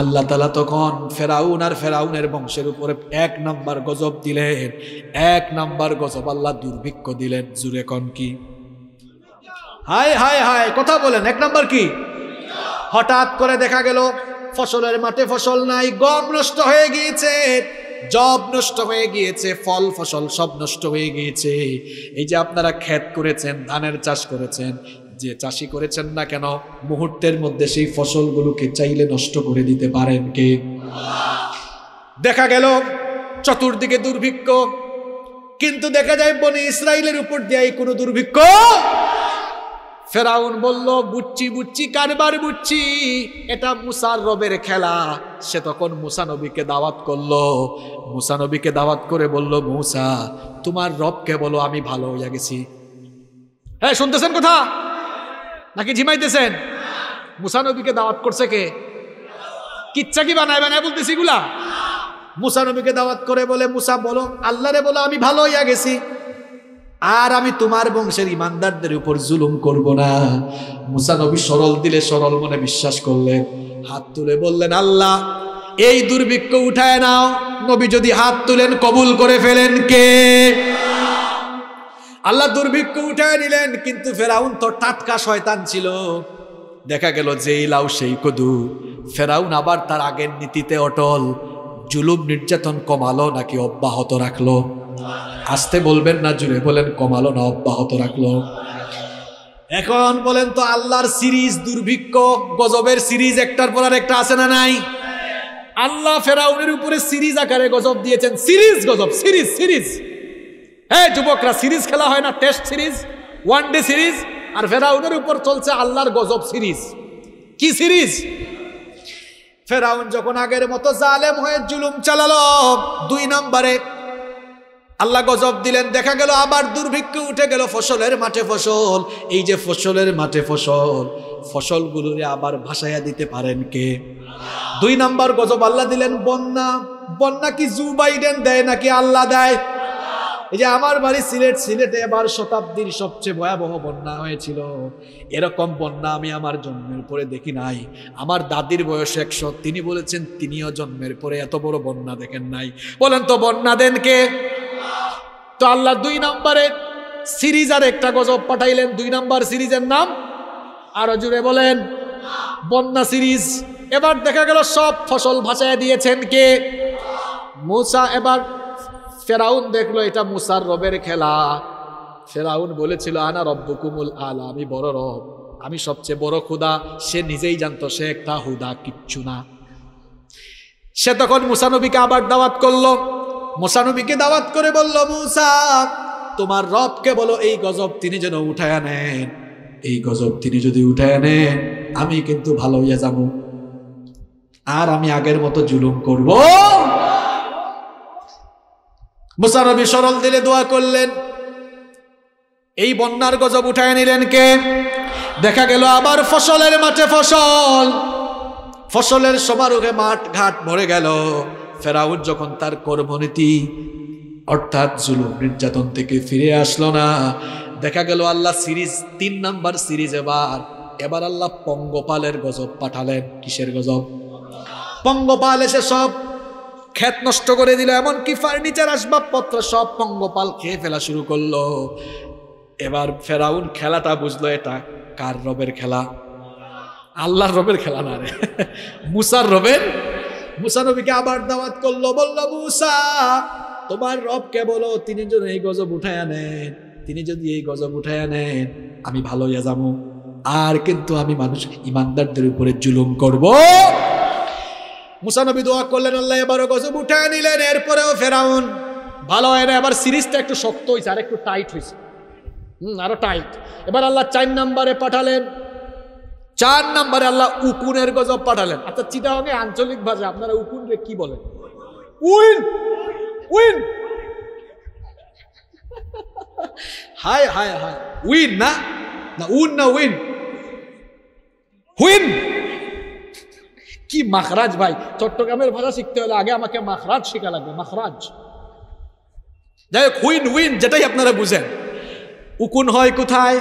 A: আল্লাহ তালা তখন ফেরাউন আর ফেরাউনের বংশের উপরে এক নাম্বার গজব দিলেন এক নাম্বার গজব আল্লাহ দুর্ভিক্ষ দিলেন জুরে কন কি হায় হায় হায় কথা বলেন এক নাম্বার কি হঠাৎ করে দেখা গেল ফসলের মাঠে ফসল নাই গম নষ্ট হয়ে গিয়েছে জব নষ্ট হয়ে গিয়েছে ফল ফসল সব নষ্ট হয়ে গিয়েছে এই যে আপনারা ক্ষেত করেছেন ধানের চাষ করেছেন যে চাষি করেছেন না কেন মুহূর্তের মধ্যে সেই ফসলগুলোকে চাইলে নষ্ট করে দিতে পারেন কে দেখা গেল চতুর্দিকে দুর্ভিক্ষ কিন্তু দেখা যায় বনে ইসরায়েলের উপর দিয়ে কোনো দুর্ভিক্ষ ফেরাউন বলল বুচ্ছি বুচ্ছি কারবার বুচ্চি এটা মুসার রবের খেলা সে তখন মুসানবীকে দাওয়াত করলো মুসানবীকে দাওয়াত করে বলল মুসা তোমার রবকে বলো আমি ভালো হইয়া গেছি হ্যাঁ শুনতেছেন কথা নাকি ঝিমাইতেছেন মুসানবীকে দাওয়াত করছে কে কিচ্ছা কি বানায় বানায় বলতেছি গুলা মুসানবীকে দাওয়াত করে বলে মুসা বলো আল্লাহরে বলো আমি ভালো হইয়া গেছি আর আমি তোমার বংশের ইমানদারদের উপর জুলুম করব না মুসা নবী সরল দিলে সরল মনে বিশ্বাস করলেন হাত তুলে বললেন আল্লাহ এই দুর্ভিক্ষ উঠায় নাও নবী যদি হাত তুলেন কবুল করে ফেলেন কে আল্লাহ দুর্ভিক্ষ উঠায় নিলেন কিন্তু ফেরাউন তো টাটকা শয়তান ছিল দেখা গেল যেই লাউ সেই কদু ফেরাউন আবার তার আগের নীতিতে অটল জুলুম নির্যাতন কমালো নাকি অব্যাহত রাখলো আসতে বলবেন না জুড়ে বলেন কমালো না অব্যাহত রাখলো এখন বলেন তো আল্লাহর সিরিজ দুর্ভিক্ষ গজবের সিরিজ একটার পর আর একটা আছে না নাই আল্লাহ ফেরাউনের উপরে সিরিজ আকারে গজব দিয়েছেন সিরিজ গজব সিরিজ সিরিজ হ্যাঁ যুবকরা সিরিজ খেলা হয় না test series one day series আর ফেরাউনের উপর চলছে আল্লাহর গজব সিরিজ কি সিরিজ ফেরাউন যখন আগের মতো জালেম হয়ে জুলুম চালালো দুই নম্বরে আল্লাহ গজব দিলেন দেখা গেল আবার দুর্ভিক্ষ উঠে গেল ফসলের মাঠে ফসল এই যে ফসলের মাঠে ফসল ফসলগুলোরে আবার ভাসাইয়া দিতে পারেন কে দুই নাম্বার গজব আল্লাহ দিলেন বন্যা বন্যা কি জু বাইডেন দেয় নাকি আল্লাহ দেয় এই যে আমার বাড়ি সিলেট সিলেটে এবার শতাব্দীর সবচেয়ে ভয়াবহ বন্যা হয়েছিল এরকম বন্যা আমি আমার জন্মের পরে দেখি নাই আমার দাদির বয়স একশো তিনি বলেছেন তিনিও জন্মের পরে এত বড় বন্যা দেখেন নাই বলেন তো বন্যা দেন কে তো আল্লাহ দুই নম্বরে সিরিজ আর একটা গজব পাঠাইলেন দুই নম্বর সিরিজের নাম আরো জুড়ে বলেন বন্যা সিরিজ এবার দেখা গেল সব ফসল ভাসায় দিয়েছেন কে মুসা এবার ফেরাউন দেখলো এটা মুসার রবের খেলা ফেরাউন বলেছিল আনা রব্ব কুমুল আলা আমি বড় রব আমি সবচেয়ে বড় খুদা সে নিজেই জানতো সে একটা হুদা কিচ্ছু না সে তখন মুসানবীকে আবার দাওয়াত করলো মোসানবীকে দাওয়াত করে বলল মুসা তোমার রবকে বলো এই গজব তিনি যেন উঠায় নেন এই গজব তিনি যদি উঠায় নেন আমি কিন্তু ভালো হইয়া যাব আর আমি আগের মতো জুলুম করব মুসানবী সরল দিলে দোয়া করলেন এই বন্যার গজব উঠায় নিলেন কে দেখা গেল আবার ফসলের মাঠে ফসল ফসলের সমারোহে মাঠ ঘাট ভরে গেল ফেরাউন যখন তার কর্মনীতি অর্থাৎ জুলুম নির্যাতন থেকে ফিরে আসলো না দেখা গেল আল্লাহ সিরিজ তিন নাম্বার সিরিজ এবার এবার আল্লাহ পঙ্গপালের গজব পাঠালেন কিসের গজব পঙ্গপাল এসে সব ক্ষেত নষ্ট করে দিল এমনকি ফার্নিচার আসবাবপত্র সব পঙ্গপাল খেয়ে ফেলা শুরু করলো এবার ফেরাউন খেলাটা বুঝলো এটা কার রবের খেলা আল্লাহর রবের খেলা না রে মুসার রবের মুসানবীকে আবার দাওয়াত করলো বলল মুসা তোমার রবকে বলো তিনি যেন এই গজব উঠায় আনেন তিনি যদি এই গজব উঠায় আনেন আমি ভালো যাবো আর কিন্তু আমি মানুষ ইমানদারদের উপরে জুলুম করব মুসানবী দোয়া করলেন আল্লাহ এবারও গজব উঠায় নিলেন এরপরেও ফেরাউন ভালো হয় না এবার সিরিজটা একটু শক্ত হয়েছে আর একটু টাইট হয়েছে হুম আরও টাইট এবার আল্লাহ চার নাম্বারে পাঠালেন চার নম্বরে আল্লাহ উকুনের গজব পাঠালেন আচ্ছা চিটাগাঙে আঞ্চলিক ভাষা আপনারা রে কি বলেন উইন উইন হায় হায় হায় উইন না না উইন না উইন হুইন কি মাখরাজ ভাই চট্টগ্রামের ভাষা শিখতে হলে আগে আমাকে মাখরাজ শেখা লাগবে মাখরাজ যাই হোক হুইন উইন যেটাই আপনারা বুঝেন উকুন হয় কোথায়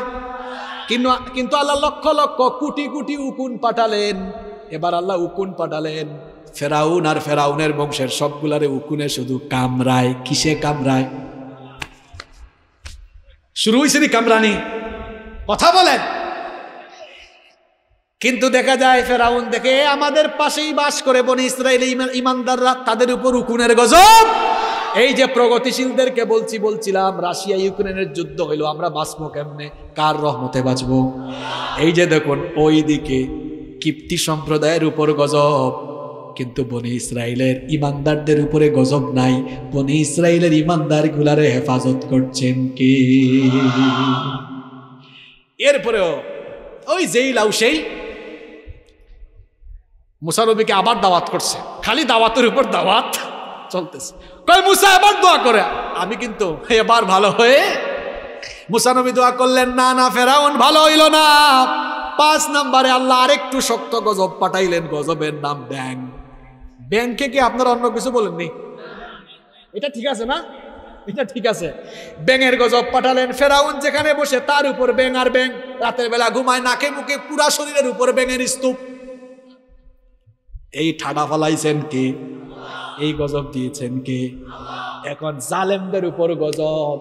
A: কিন্তু কিন্তু আল্লাহ লক্ষ লক্ষ কোটি কোটি উকুন পাঠালেন এবার আল্লাহ উকুন পাঠালেন ফেরাউন আর ফেরাউনের বংশের সবগুলারে উকুনে শুধু কামরায় কিসে কামরায় শুরু হয়েছে কামরানি কথা বলেন কিন্তু দেখা যায় ফেরাউন দেখে আমাদের পাশেই বাস করে বনে ইসরায়েল ইমানদাররা তাদের উপর উকুনের গজব এই যে প্রগতিশীলদেরকে বলছি বলছিলাম রাশিয়া ইউক্রেনের যুদ্ধ হইল আমরা বাঁচবো কেমনে কার রহমতে বাঁচব এই যে দেখুন ওই দিকে কিপ্তি সম্প্রদায়ের উপর গজব কিন্তু বনে ইসরায়েলের ইমানদারদের উপরে গজব নাই বনে ইসরায়েলের ইমানদার গুলারে হেফাজত করছেন কে এরপরেও ওই যেই লাউ সেই মুসারবিকে আবার দাওয়াত করছে খালি দাওয়াতের উপর দাওয়াত চলতেছে কয় মুসা এবার দোয়া করে আমি কিন্তু এবার ভালো হয়ে মুসানবী দোয়া করলেন না না ফেরাউন ভালো হইল না পাঁচ নম্বরে আল্লাহ আরেকটু শক্ত গজব পাঠাইলেন গজবের নাম ব্যাং ব্যাংকে কি আপনার অন্য কিছু বলেননি এটা ঠিক আছে না এটা ঠিক আছে ব্যাঙের গজব পাঠালেন ফেরাউন যেখানে বসে তার উপর ব্যাং আর ব্যাং রাতের বেলা ঘুমায় নাকে মুখে পুরা শরীরের উপর ব্যাঙের স্তূপ এই ঠাডা ফালাইছেন কি এই গজব দিয়েছেন কে এখন জালেমদের উপর গজব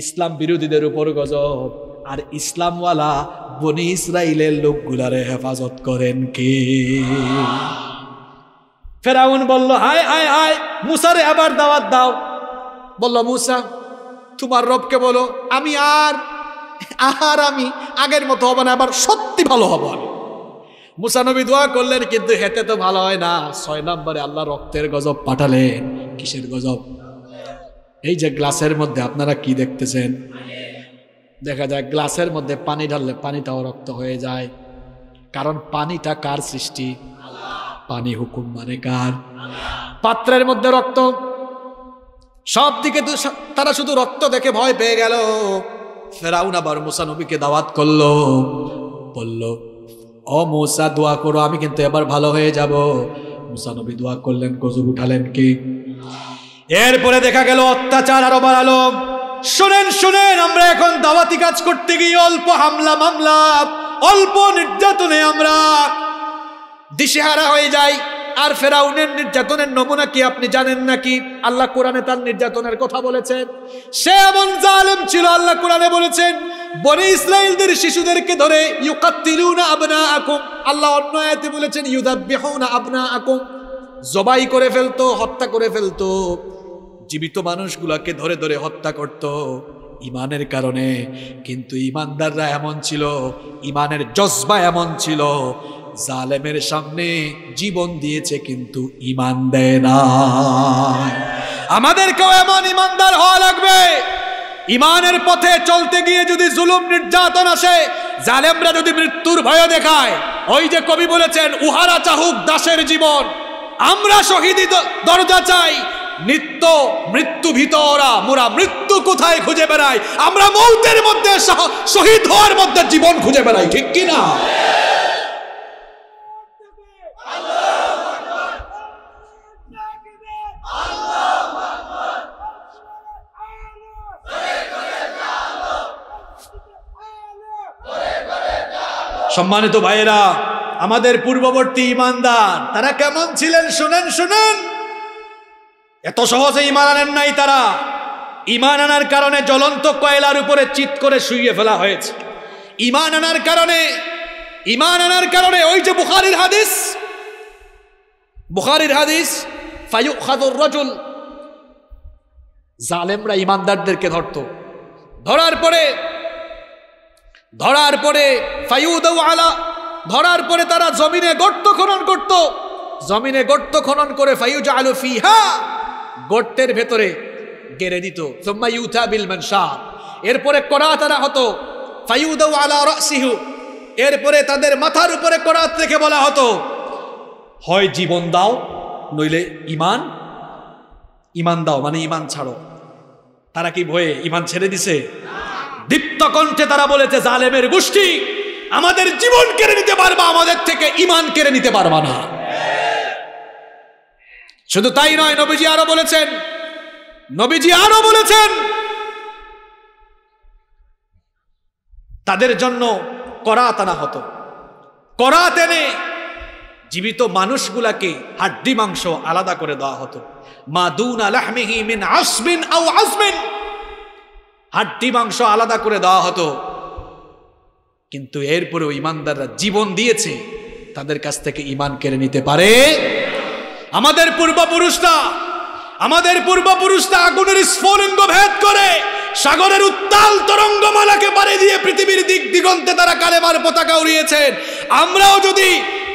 A: ইসলাম বিরোধীদের উপর গজব আর ইসলামওয়ালা বনি ইসরায়েলের লোকগুলারে হেফাজত করেন কে ফেরাউন বলল আয় আয় আয় মুসারে আবার দাওয়াত দাও বলল মুসা তোমার রবকে বলো আমি আর আর আমি আগের মতো হব না আবার সত্যি ভালো হব আমি মুসানবী দোয়া করলেন কিন্তু হেতে তো ভালো হয় না ছয় নম্বরে আল্লাহ রক্তের গজব পাঠালেন কিসের গজব এই যে গ্লাসের মধ্যে আপনারা কি দেখতেছেন দেখা যায় গ্লাসের মধ্যে পানি ঢাললে পানিটাও রক্ত হয়ে যায় কারণ পানিটা কার সৃষ্টি পানি হুকুম মানে কার পাত্রের মধ্যে রক্ত সব দিকে তারা শুধু রক্ত দেখে ভয় পেয়ে গেল ফেরাউন আবার মুসানবীকে দাওয়াত করলো বলল ও মৌসা দোয়া করো আমি কিন্তু এবার ভালো হয়ে যাব মুসা নবী দোয়া করলেন গজব উঠালেন কি এরপরে দেখা গেল অত্যাচার আরো বাড়ালো শোনেন শোনেন আমরা এখন দাওয়াতি কাজ করতে গিয়ে অল্প হামলা মামলা অল্প নির্যাতনে আমরা দিশেহারা হয়ে যাই আর ফেরাউনের নির্যাতনের নমুনা কি আপনি জানেন নাকি আল্লাহ কোরআনে তার নির্যাতনের কথা বলেছেন সে এমন জালেম ছিল আল্লাহ কোরআনে বলেছেন বনে ইসরায়েলদের শিশুদেরকে ধরে ইউকাত্তিলুনা আবনা আকুম আল্লাহ অন্য আয়াতে বলেছেন ইউদাব্বিহুনা আবনা আকুম জবাই করে ফেলতো হত্যা করে ফেলতো জীবিত মানুষগুলাকে ধরে ধরে হত্যা করত ইমানের কারণে কিন্তু ইমানদাররা এমন ছিল ইমানের জজবা এমন ছিল জালেমের সামনে জীবন দিয়েছে কিন্তু ইমান দেয় না আমাদেরকেও এমন ইমানদার হওয়া লাগবে ইমানের পথে চলতে গিয়ে যদি জুলুম নির্যাতন আসে জালেমরা যদি মৃত্যুর ভয় দেখায় ওই যে কবি বলেছেন উহারা চাহুক দাসের জীবন আমরা শহীদি দরজা চাই নিত্য মৃত্যু ভিতরা মোরা মৃত্যু কোথায় খুঁজে বেড়াই আমরা মৌতের মধ্যে শহীদ হওয়ার মধ্যে জীবন খুঁজে বেড়াই ঠিক কিনা সম্মানিত ভাইয়েরা আমাদের পূর্ববর্তী ইমানদার তারা কেমন ছিলেন শুনেন শুনেন এত সহজে ইমান আনেন নাই তারা ইমান আনার কারণে জ্বলন্ত কয়লার উপরে চিত করে শুইয়ে ফেলা হয়েছে ইমান আনার কারণে ইমান আনার কারণে ওই যে বুখারির হাদিস বুখারির হাদিস ফায়ু খাদুর রজুল জালেমরা ইমানদারদেরকে ধরত ধরার পরে ধরার পরে ফাইউদাউ আলা ধরার পরে তারা জমিনে গর্ত খনন করত জমিনে গর্ত খনন করে ফাইউজ আলু ফিহা গর্তের ভেতরে গেড়ে দিত সোম্মা ইউথা বিল এরপরে কড়া তারা হতো ফাইউদাউ আলা রসিহু এরপরে তাদের মাথার উপরে করাত রেখে বলা হতো হয় জীবন দাও নইলে ইমান ইমান দাও মানে ইমান ছাড়ো তারা কি ভয়ে ইমান ছেড়ে দিছে দীপ্ত কণ্ঠে তারা বলেছে জালেমের গোষ্ঠী আমাদের জীবন কেড়ে নিতে পারবা আমাদের থেকে ইমান কেড়ে নিতে পারবা না শুধু তাই নয় নবীজি আরো বলেছেন নবীজি আরো বলেছেন তাদের জন্য করাত আনা হতো করাত এনে জীবিত মানুষগুলাকে হাড্ডি মাংস আলাদা করে দেওয়া হতো মাদুন আলাহমিহি মিন আসমিন আও আসমিন হাড্ডি মাংস আলাদা করে দেওয়া হতো কিন্তু এরপরেও ইমানদাররা জীবন দিয়েছে তাদের কাছ থেকে ইমান কেড়ে নিতে পারে আমাদের পূর্বপুরুষরা আমাদের পূর্বপুরুষরা আগুনের স্ফুলিঙ্গ ভেদ করে সাগরের উত্তাল তরঙ্গমালাকে পারে দিয়ে পৃথিবীর দিক দিগন্তে তারা কালেমার পতাকা উড়িয়েছেন আমরাও যদি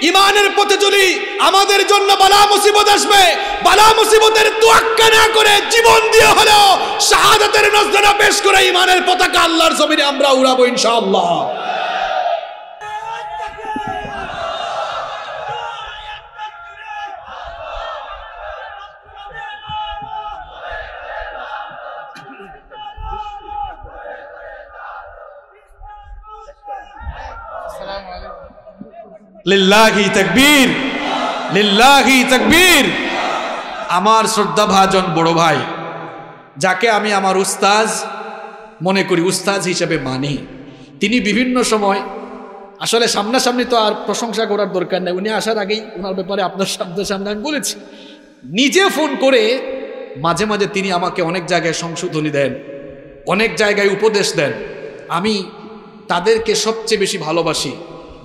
A: ইমানের পথে চলি আমাদের জন্য বালা মুসিবত আসবে বালা মুসিবতের তোয়াক্কা না করে জীবন দিয়ে হলেও শাহাদাতের নজরানা পেশ করে ইমানের পতাকা আল্লাহর জমিনে আমরা উড়াবো ইনশাআল্লাহ লিল্লাহি তাকবীর লিল্লাহি তাকবীর আমার শ্রদ্ধা ভাজন বড় ভাই যাকে আমি আমার উস্তাজ মনে করি উস্তাজ হিসেবে মানি তিনি বিভিন্ন সময় আসলে সামনাসামনি তো আর প্রশংসা করার দরকার নেই উনি আসার আগেই ওনার ব্যাপারে আপনার শব্দ সামনে আমি বলেছি নিজে ফোন করে মাঝে মাঝে তিনি আমাকে অনেক জায়গায় সংশোধনী দেন অনেক জায়গায় উপদেশ দেন আমি তাদেরকে সবচেয়ে বেশি ভালোবাসি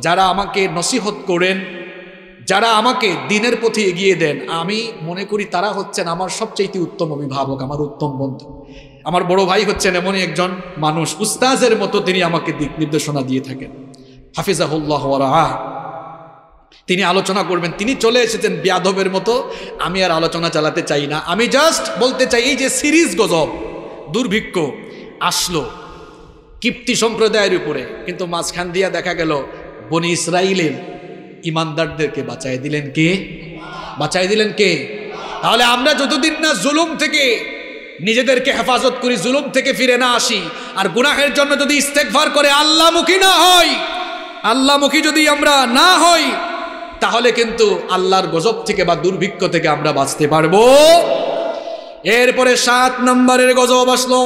A: যারা আমাকে নসিহত করেন যারা আমাকে দিনের পথে এগিয়ে দেন আমি মনে করি তারা হচ্ছেন আমার সবচেয়ে উত্তম অভিভাবক আমার উত্তম বন্ধু আমার বড় ভাই হচ্ছেন এমনই একজন মানুষ উস্তাজের মতো তিনি আমাকে দিক নির্দেশনা দিয়ে থাকেন হাফিজাহুল্লাহ তিনি আলোচনা করবেন তিনি চলে এসেছেন ব্যাধবের মতো আমি আর আলোচনা চালাতে চাই না আমি জাস্ট বলতে চাই এই যে সিরিজ গজব দুর্ভিক্ষ আসলো কীপ্তি সম্প্রদায়ের উপরে কিন্তু মাঝখান দিয়া দেখা গেল বনি ইসরাইলের ইমানদারদেরকে বাঁচাই দিলেন কে বাঁচাই দিলেন কে তাহলে আমরা যতদিন না জুলুম থেকে নিজেদেরকে হেফাজত করি জুলুম থেকে ফিরে না আসি আর গুনাহের জন্য যদি ইস্তেকভার করে আল্লাহমুখী না হই আল্লাহমুখী যদি আমরা না হই তাহলে কিন্তু আল্লাহর গজব থেকে বা দুর্ভিক্ষ থেকে আমরা বাঁচতে পারবো এরপরে সাত নম্বরের গজব আসলো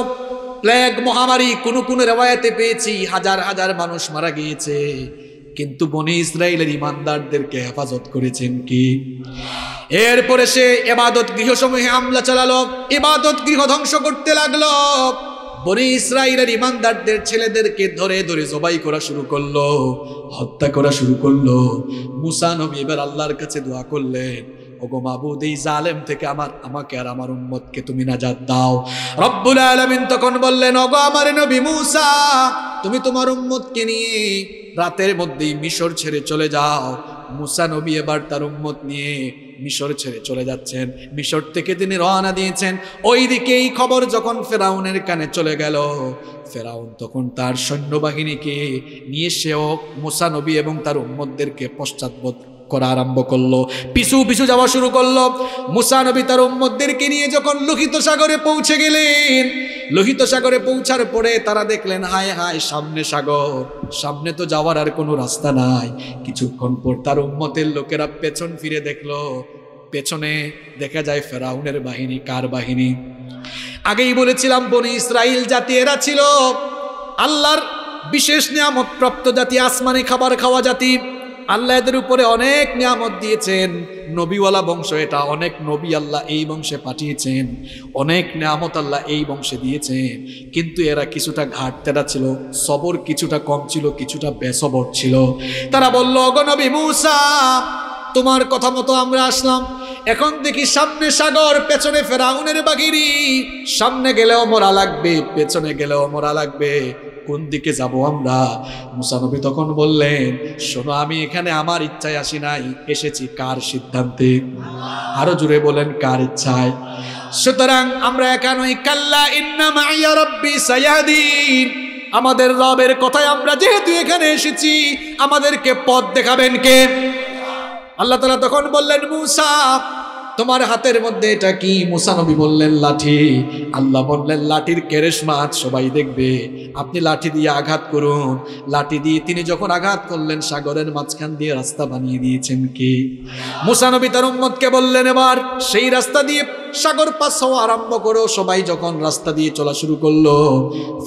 A: প্লেগ মহামারী কোনো কোনো রেওয়ায়তে পেয়েছি হাজার হাজার মানুষ মারা গিয়েছে কিন্তু বনে ইসরায়েলের ইমানদারদেরকে হেফাজত করেছেন কি এরপরে সে এবাদত গৃহসমূহে হামলা চালালো এবাদত গৃহ ধ্বংস করতে লাগলো বনি ইসরায়েলের ইমানদারদের ছেলেদেরকে ধরে ধরে জবাই করা শুরু করলো হত্যা করা শুরু করলো মুসা নবী এবার আল্লাহর কাছে দোয়া করলেন ওগো মাবুদ এই জালেম থেকে আমার আমাকে আর আমার উম্মতকে তুমি নাজাত দাও রব্বুল আলমিন তখন বললেন ওগো আমার নবী মুসা তুমি তোমার উম্মতকে নিয়ে রাতের মধ্যেই মিশর ছেড়ে চলে যাও মুসা নবী এবার তার উম্মত নিয়ে মিশর ছেড়ে চলে যাচ্ছেন মিশর থেকে তিনি রওনা দিয়েছেন ওই দিকে এই খবর যখন ফেরাউনের কানে চলে গেল ফেরাউন তখন তার সৈন্যবাহিনীকে নিয়ে সেও মুসা নবী এবং তার উম্মতদেরকে পশ্চাৎপদ করা আরম্ভ করলো পিছু পিছু যাওয়া শুরু করলো মুসানবী তার উম্মদদেরকে নিয়ে যখন লোহিত সাগরে পৌঁছে গেলেন লোহিত সাগরে পৌঁছার পরে তারা দেখলেন হায় হায় সামনে সাগর সামনে তো যাওয়ার আর কোনো রাস্তা নাই কিছুক্ষণ পর তার উম্মতের লোকেরা পেছন ফিরে দেখলো পেছনে দেখা যায় ফেরাউনের বাহিনী কার বাহিনী আগেই বলেছিলাম বনি ইসরাইল জাতি এরা ছিল আল্লাহর বিশেষ নিয়ামত প্রাপ্ত জাতি আসমানি খাবার খাওয়া জাতি আল্লাহ এদের উপরে অনেক নিয়ামত দিয়েছেন নবীওয়ালা বংশ এটা অনেক নবী আল্লাহ এই বংশে পাঠিয়েছেন অনেক নিয়ামত আল্লাহ এই বংশে দিয়েছেন কিন্তু এরা কিছুটা ঘাটতেরা ছিল সবর কিছুটা কম ছিল কিছুটা বেসবর ছিল তারা বলল অগনবী মূসা তোমার কথা মতো আমরা আসলাম এখন দেখি সামনে সাগর পেছনে ফেরাউনের বাগিরি সামনে গেলেও মরা লাগবে পেছনে গেলেও মরা লাগবে কোন দিকে যাব আমরা মুসানবী তখন বললেন শোনো আমি এখানে আমার ইচ্ছায় আসি নাই এসেছি কার সিদ্ধান্তে আরো জুড়ে বলেন কার ইচ্ছায় সুতরাং আমরা এখন ওই কাল্লা ইন্নামাইয়া আমাদের রবের কথায় আমরা যেহেতু এখানে এসেছি আমাদেরকে পথ দেখাবেন কে আল্লাহ তখন বললেন মুসা তোমার হাতের মধ্যে এটা কি মুসানবী বললেন লাঠি আল্লাহ বললেন লাঠির কেরেশমাত সবাই দেখবে আপনি লাঠি দিয়ে আঘাত করুন লাঠি দিয়ে তিনি যখন আঘাত করলেন সাগরের মাঝখান দিয়ে রাস্তা বানিয়ে দিয়েছেন কি মুসানবী তার উম্মদকে বললেন এবার সেই রাস্তা দিয়ে সাগর পাস হওয়া আরম্ভ করেও সবাই যখন রাস্তা দিয়ে চলা শুরু করলো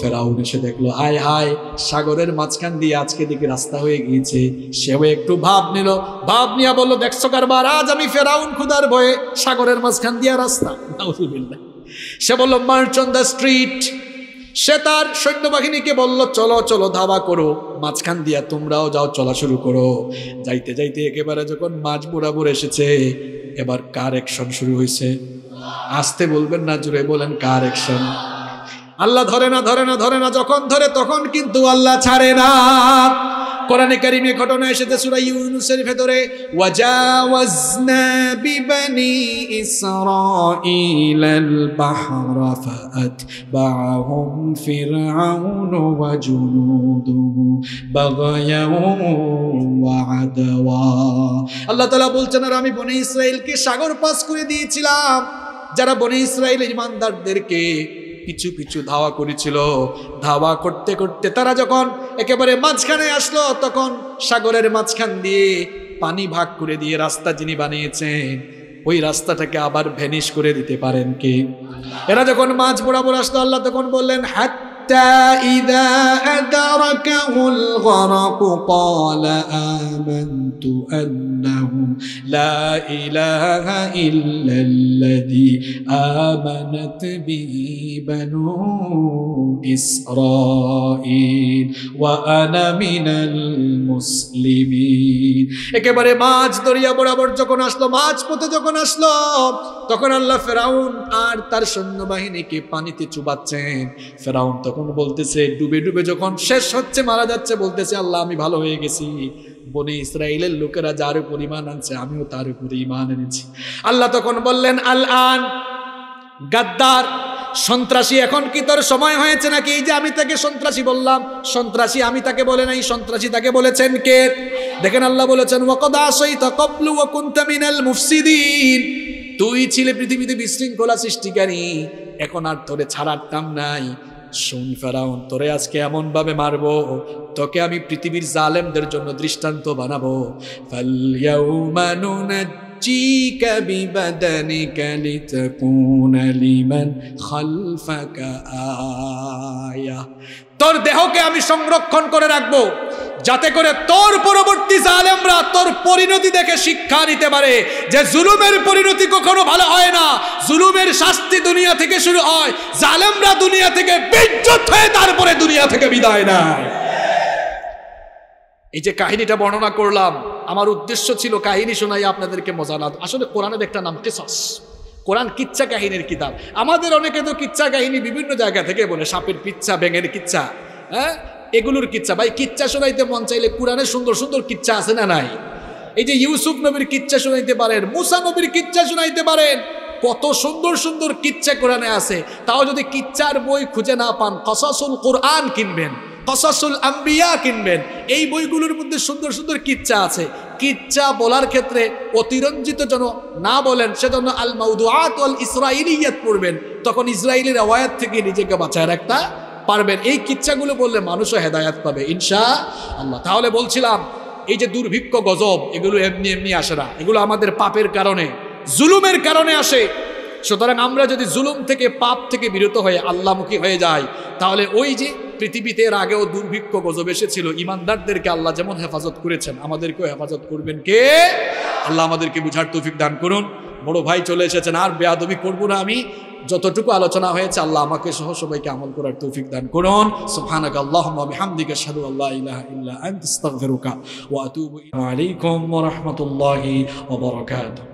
A: ফেরাউন এসে দেখলো হায় হায় সাগরের মাঝখান দিয়ে আজকে দিকে রাস্তা হয়ে গিয়েছে সেও একটু ভাব নিল ভাব নিয়ে বললো দেখছো কারবার আজ আমি ফেরাউন খুদার ভয়ে সাগরের মাঝখান দিয়ে রাস্তা সে বলল মার্চন দ্য স্ট্রিট সে তার সৈন্যবাহিনীকে বলল চলো চলো ধাবা করো মাঝখান দিয়া তোমরাও যাও চলা শুরু করো যাইতে যাইতে একেবারে যখন মাছ বুড়াবুর এসেছে এবার কার অ্যাকশন শুরু হয়েছে আসতে বলবেন না জুড়ে বলেন কার একশন আল্লাহ ধরে না ধরে না ধরে না যখন ধরে তখন কিন্তু আল্লাহ ছাড়ে না কোরআনে কারিমে ঘটনা এসেছে সূরা ইউনুসের ভেতরে ওয়াজাওয়াজনা বিবানি ইসরাঈলাল বাহরা ফাআতবাহুম ফিরআউন ওয়া জুনুদুহু বাগায়াও ওয়া আদাওয়া আল্লাহ তাআলা বলছেন আর আমি বনে ইসরাঈলকে সাগর পাস করে দিয়েছিলাম যারা বনে ইসরায়েল ইমানদারদেরকে কিছু কিছু ধাওয়া করেছিল ধাওয়া করতে করতে তারা যখন একেবারে মাঝখানে আসলো তখন সাগরের মাঝখান দিয়ে পানি ভাগ করে দিয়ে রাস্তা যিনি বানিয়েছেন ওই রাস্তাটাকে আবার ভ্যানিশ করে দিতে পারেন কি এরা যখন মাছ বরাবর আসলো আল্লাহ তখন বললেন হ্যাট حتى إذا أدركه الغرق قال آمنت أنه لا إله إلا الذي آمنت به بنو إسرائيل وأنا من المسلمين একেবারে মাছ দরিয়া বরাবর যখন আসলো মাছ পথে যখন আসলো তখন আল্লাহ ফেরাউন আর তার সৈন্যবাহিনীকে পানিতে চুবাচ্ছেন ফেরাউন তখন তখন বলতেছে ডুবে ডুবে যখন শেষ হচ্ছে মারা যাচ্ছে বলতেছে আল্লাহ আমি ভালো হয়ে গেছি বনে ইসরায়েলের লোকেরা যার উপর ইমান আনছে আমিও তার উপর ইমান এনেছি আল্লাহ তখন বললেন আল আন গাদ্দার সন্ত্রাসী এখন কি তোর সময় হয়েছে নাকি এই যে আমি তাকে সন্ত্রাসী বললাম সন্ত্রাসী আমি তাকে বলে নাই সন্ত্রাসী তাকে বলেছেন কে দেখেন আল্লাহ বলেছেন মিনাল মুফসিদিন তুই ছিলে পৃথিবীতে বিশৃঙ্খলা সৃষ্টিকারী এখন আর তোরে ছাড়ার দাম নাই শুন ফেরাউন তোরে আজকে এমনভাবে মারব তোকে আমি পৃথিবীর জালেমদের জন্য দৃষ্টান্ত বানাবো ফাল্যাউমানুনা نُنَجِّيكَ بِبَدَنِكَ لِتَكُونَ لِمَنْ خَلْفَكَ آيَةً তোর দেহকে আমি সংরক্ষণ করে রাখবো যাতে করে তোর পরবর্তী জালেমরা তোর পরিণতি দেখে শিক্ষা নিতে পারে যে জুলুমের পরিণতি কখনো ভালো হয় না জুলুমের শাস্তি দুনিয়া থেকে শুরু হয় জালেমরা দুনিয়া থেকে বিদ্যুৎ হয়ে তারপরে দুনিয়া থেকে বিদায় নেয় এই যে কাহিনীটা বর্ণনা করলাম আমার উদ্দেশ্য ছিল কাহিনী শোনাই আপনাদেরকে মজা না আসলে কোরআনের একটা নাম কেসাস কোরআন কিচ্ছা কাহিনীর কিতাব আমাদের অনেকে তো কিচ্ছা কাহিনী বিভিন্ন জায়গা থেকে বলে সাপের কিচ্ছা ব্যাঙের কিচ্ছা হ্যাঁ এগুলোর কিচ্ছা ভাই কিচ্ছা শোনাইতে মন চাইলে কোরআনে সুন্দর সুন্দর কিচ্ছা আছে না নাই এই যে ইউসুফ নবীর কিচ্ছা শোনাইতে পারেন মুসা নবীর কিচ্ছা শোনাইতে পারেন কত সুন্দর সুন্দর কিচ্ছা কোরআনে আছে তাও যদি কিচ্ছার বই খুঁজে না পান কসাসুল কোরআন কিনবেন কসাসুল আম্বিয়া কিনবেন এই বইগুলোর মধ্যে সুন্দর সুন্দর কিচ্ছা আছে কিচ্ছা বলার ক্ষেত্রে অতিরঞ্জিত যেন না বলেন সেজন্য আল মাউদুয়াত আল ইয়াদ পড়বেন তখন ইসরায়েলি রেওয়ায়াত থেকে নিজেকে বাঁচায় রাখতে পারবেন এই কিচ্ছাগুলো বললে মানুষও হেদায়াত পাবে ইনশা আল্লাহ তাহলে বলছিলাম এই যে দুর্ভিক্ষ গজব এগুলো এমনি এমনি আসে না এগুলো আমাদের পাপের কারণে জুলুমের কারণে আসে সুতরাং আমরা যদি জুলুম থেকে পাপ থেকে বিরত হয়ে আল্লাহমুখী হয়ে যাই তাহলে ওই যে পৃথিবীতে এর আগেও দুর্ভিক্ষ গজব এসেছিল ইমানদারদেরকে আল্লাহ যেমন হেফাজত করেছেন আমাদেরকেও হেফাজত করবেন কে আল্লাহ আমাদেরকে বুঝার তৌফিক দান করুন বড় ভাই চলে এসেছেন আর বেয়াদবি করবো না আমি যতটুকু আলোচনা হয়েছে আল্লাহ আমাকে সহ সবাইকে আমল করার তৌফিক দান করুন সুবহানাক আল্লাহুম্মা বিহামদিকা আশহাদু ওয়া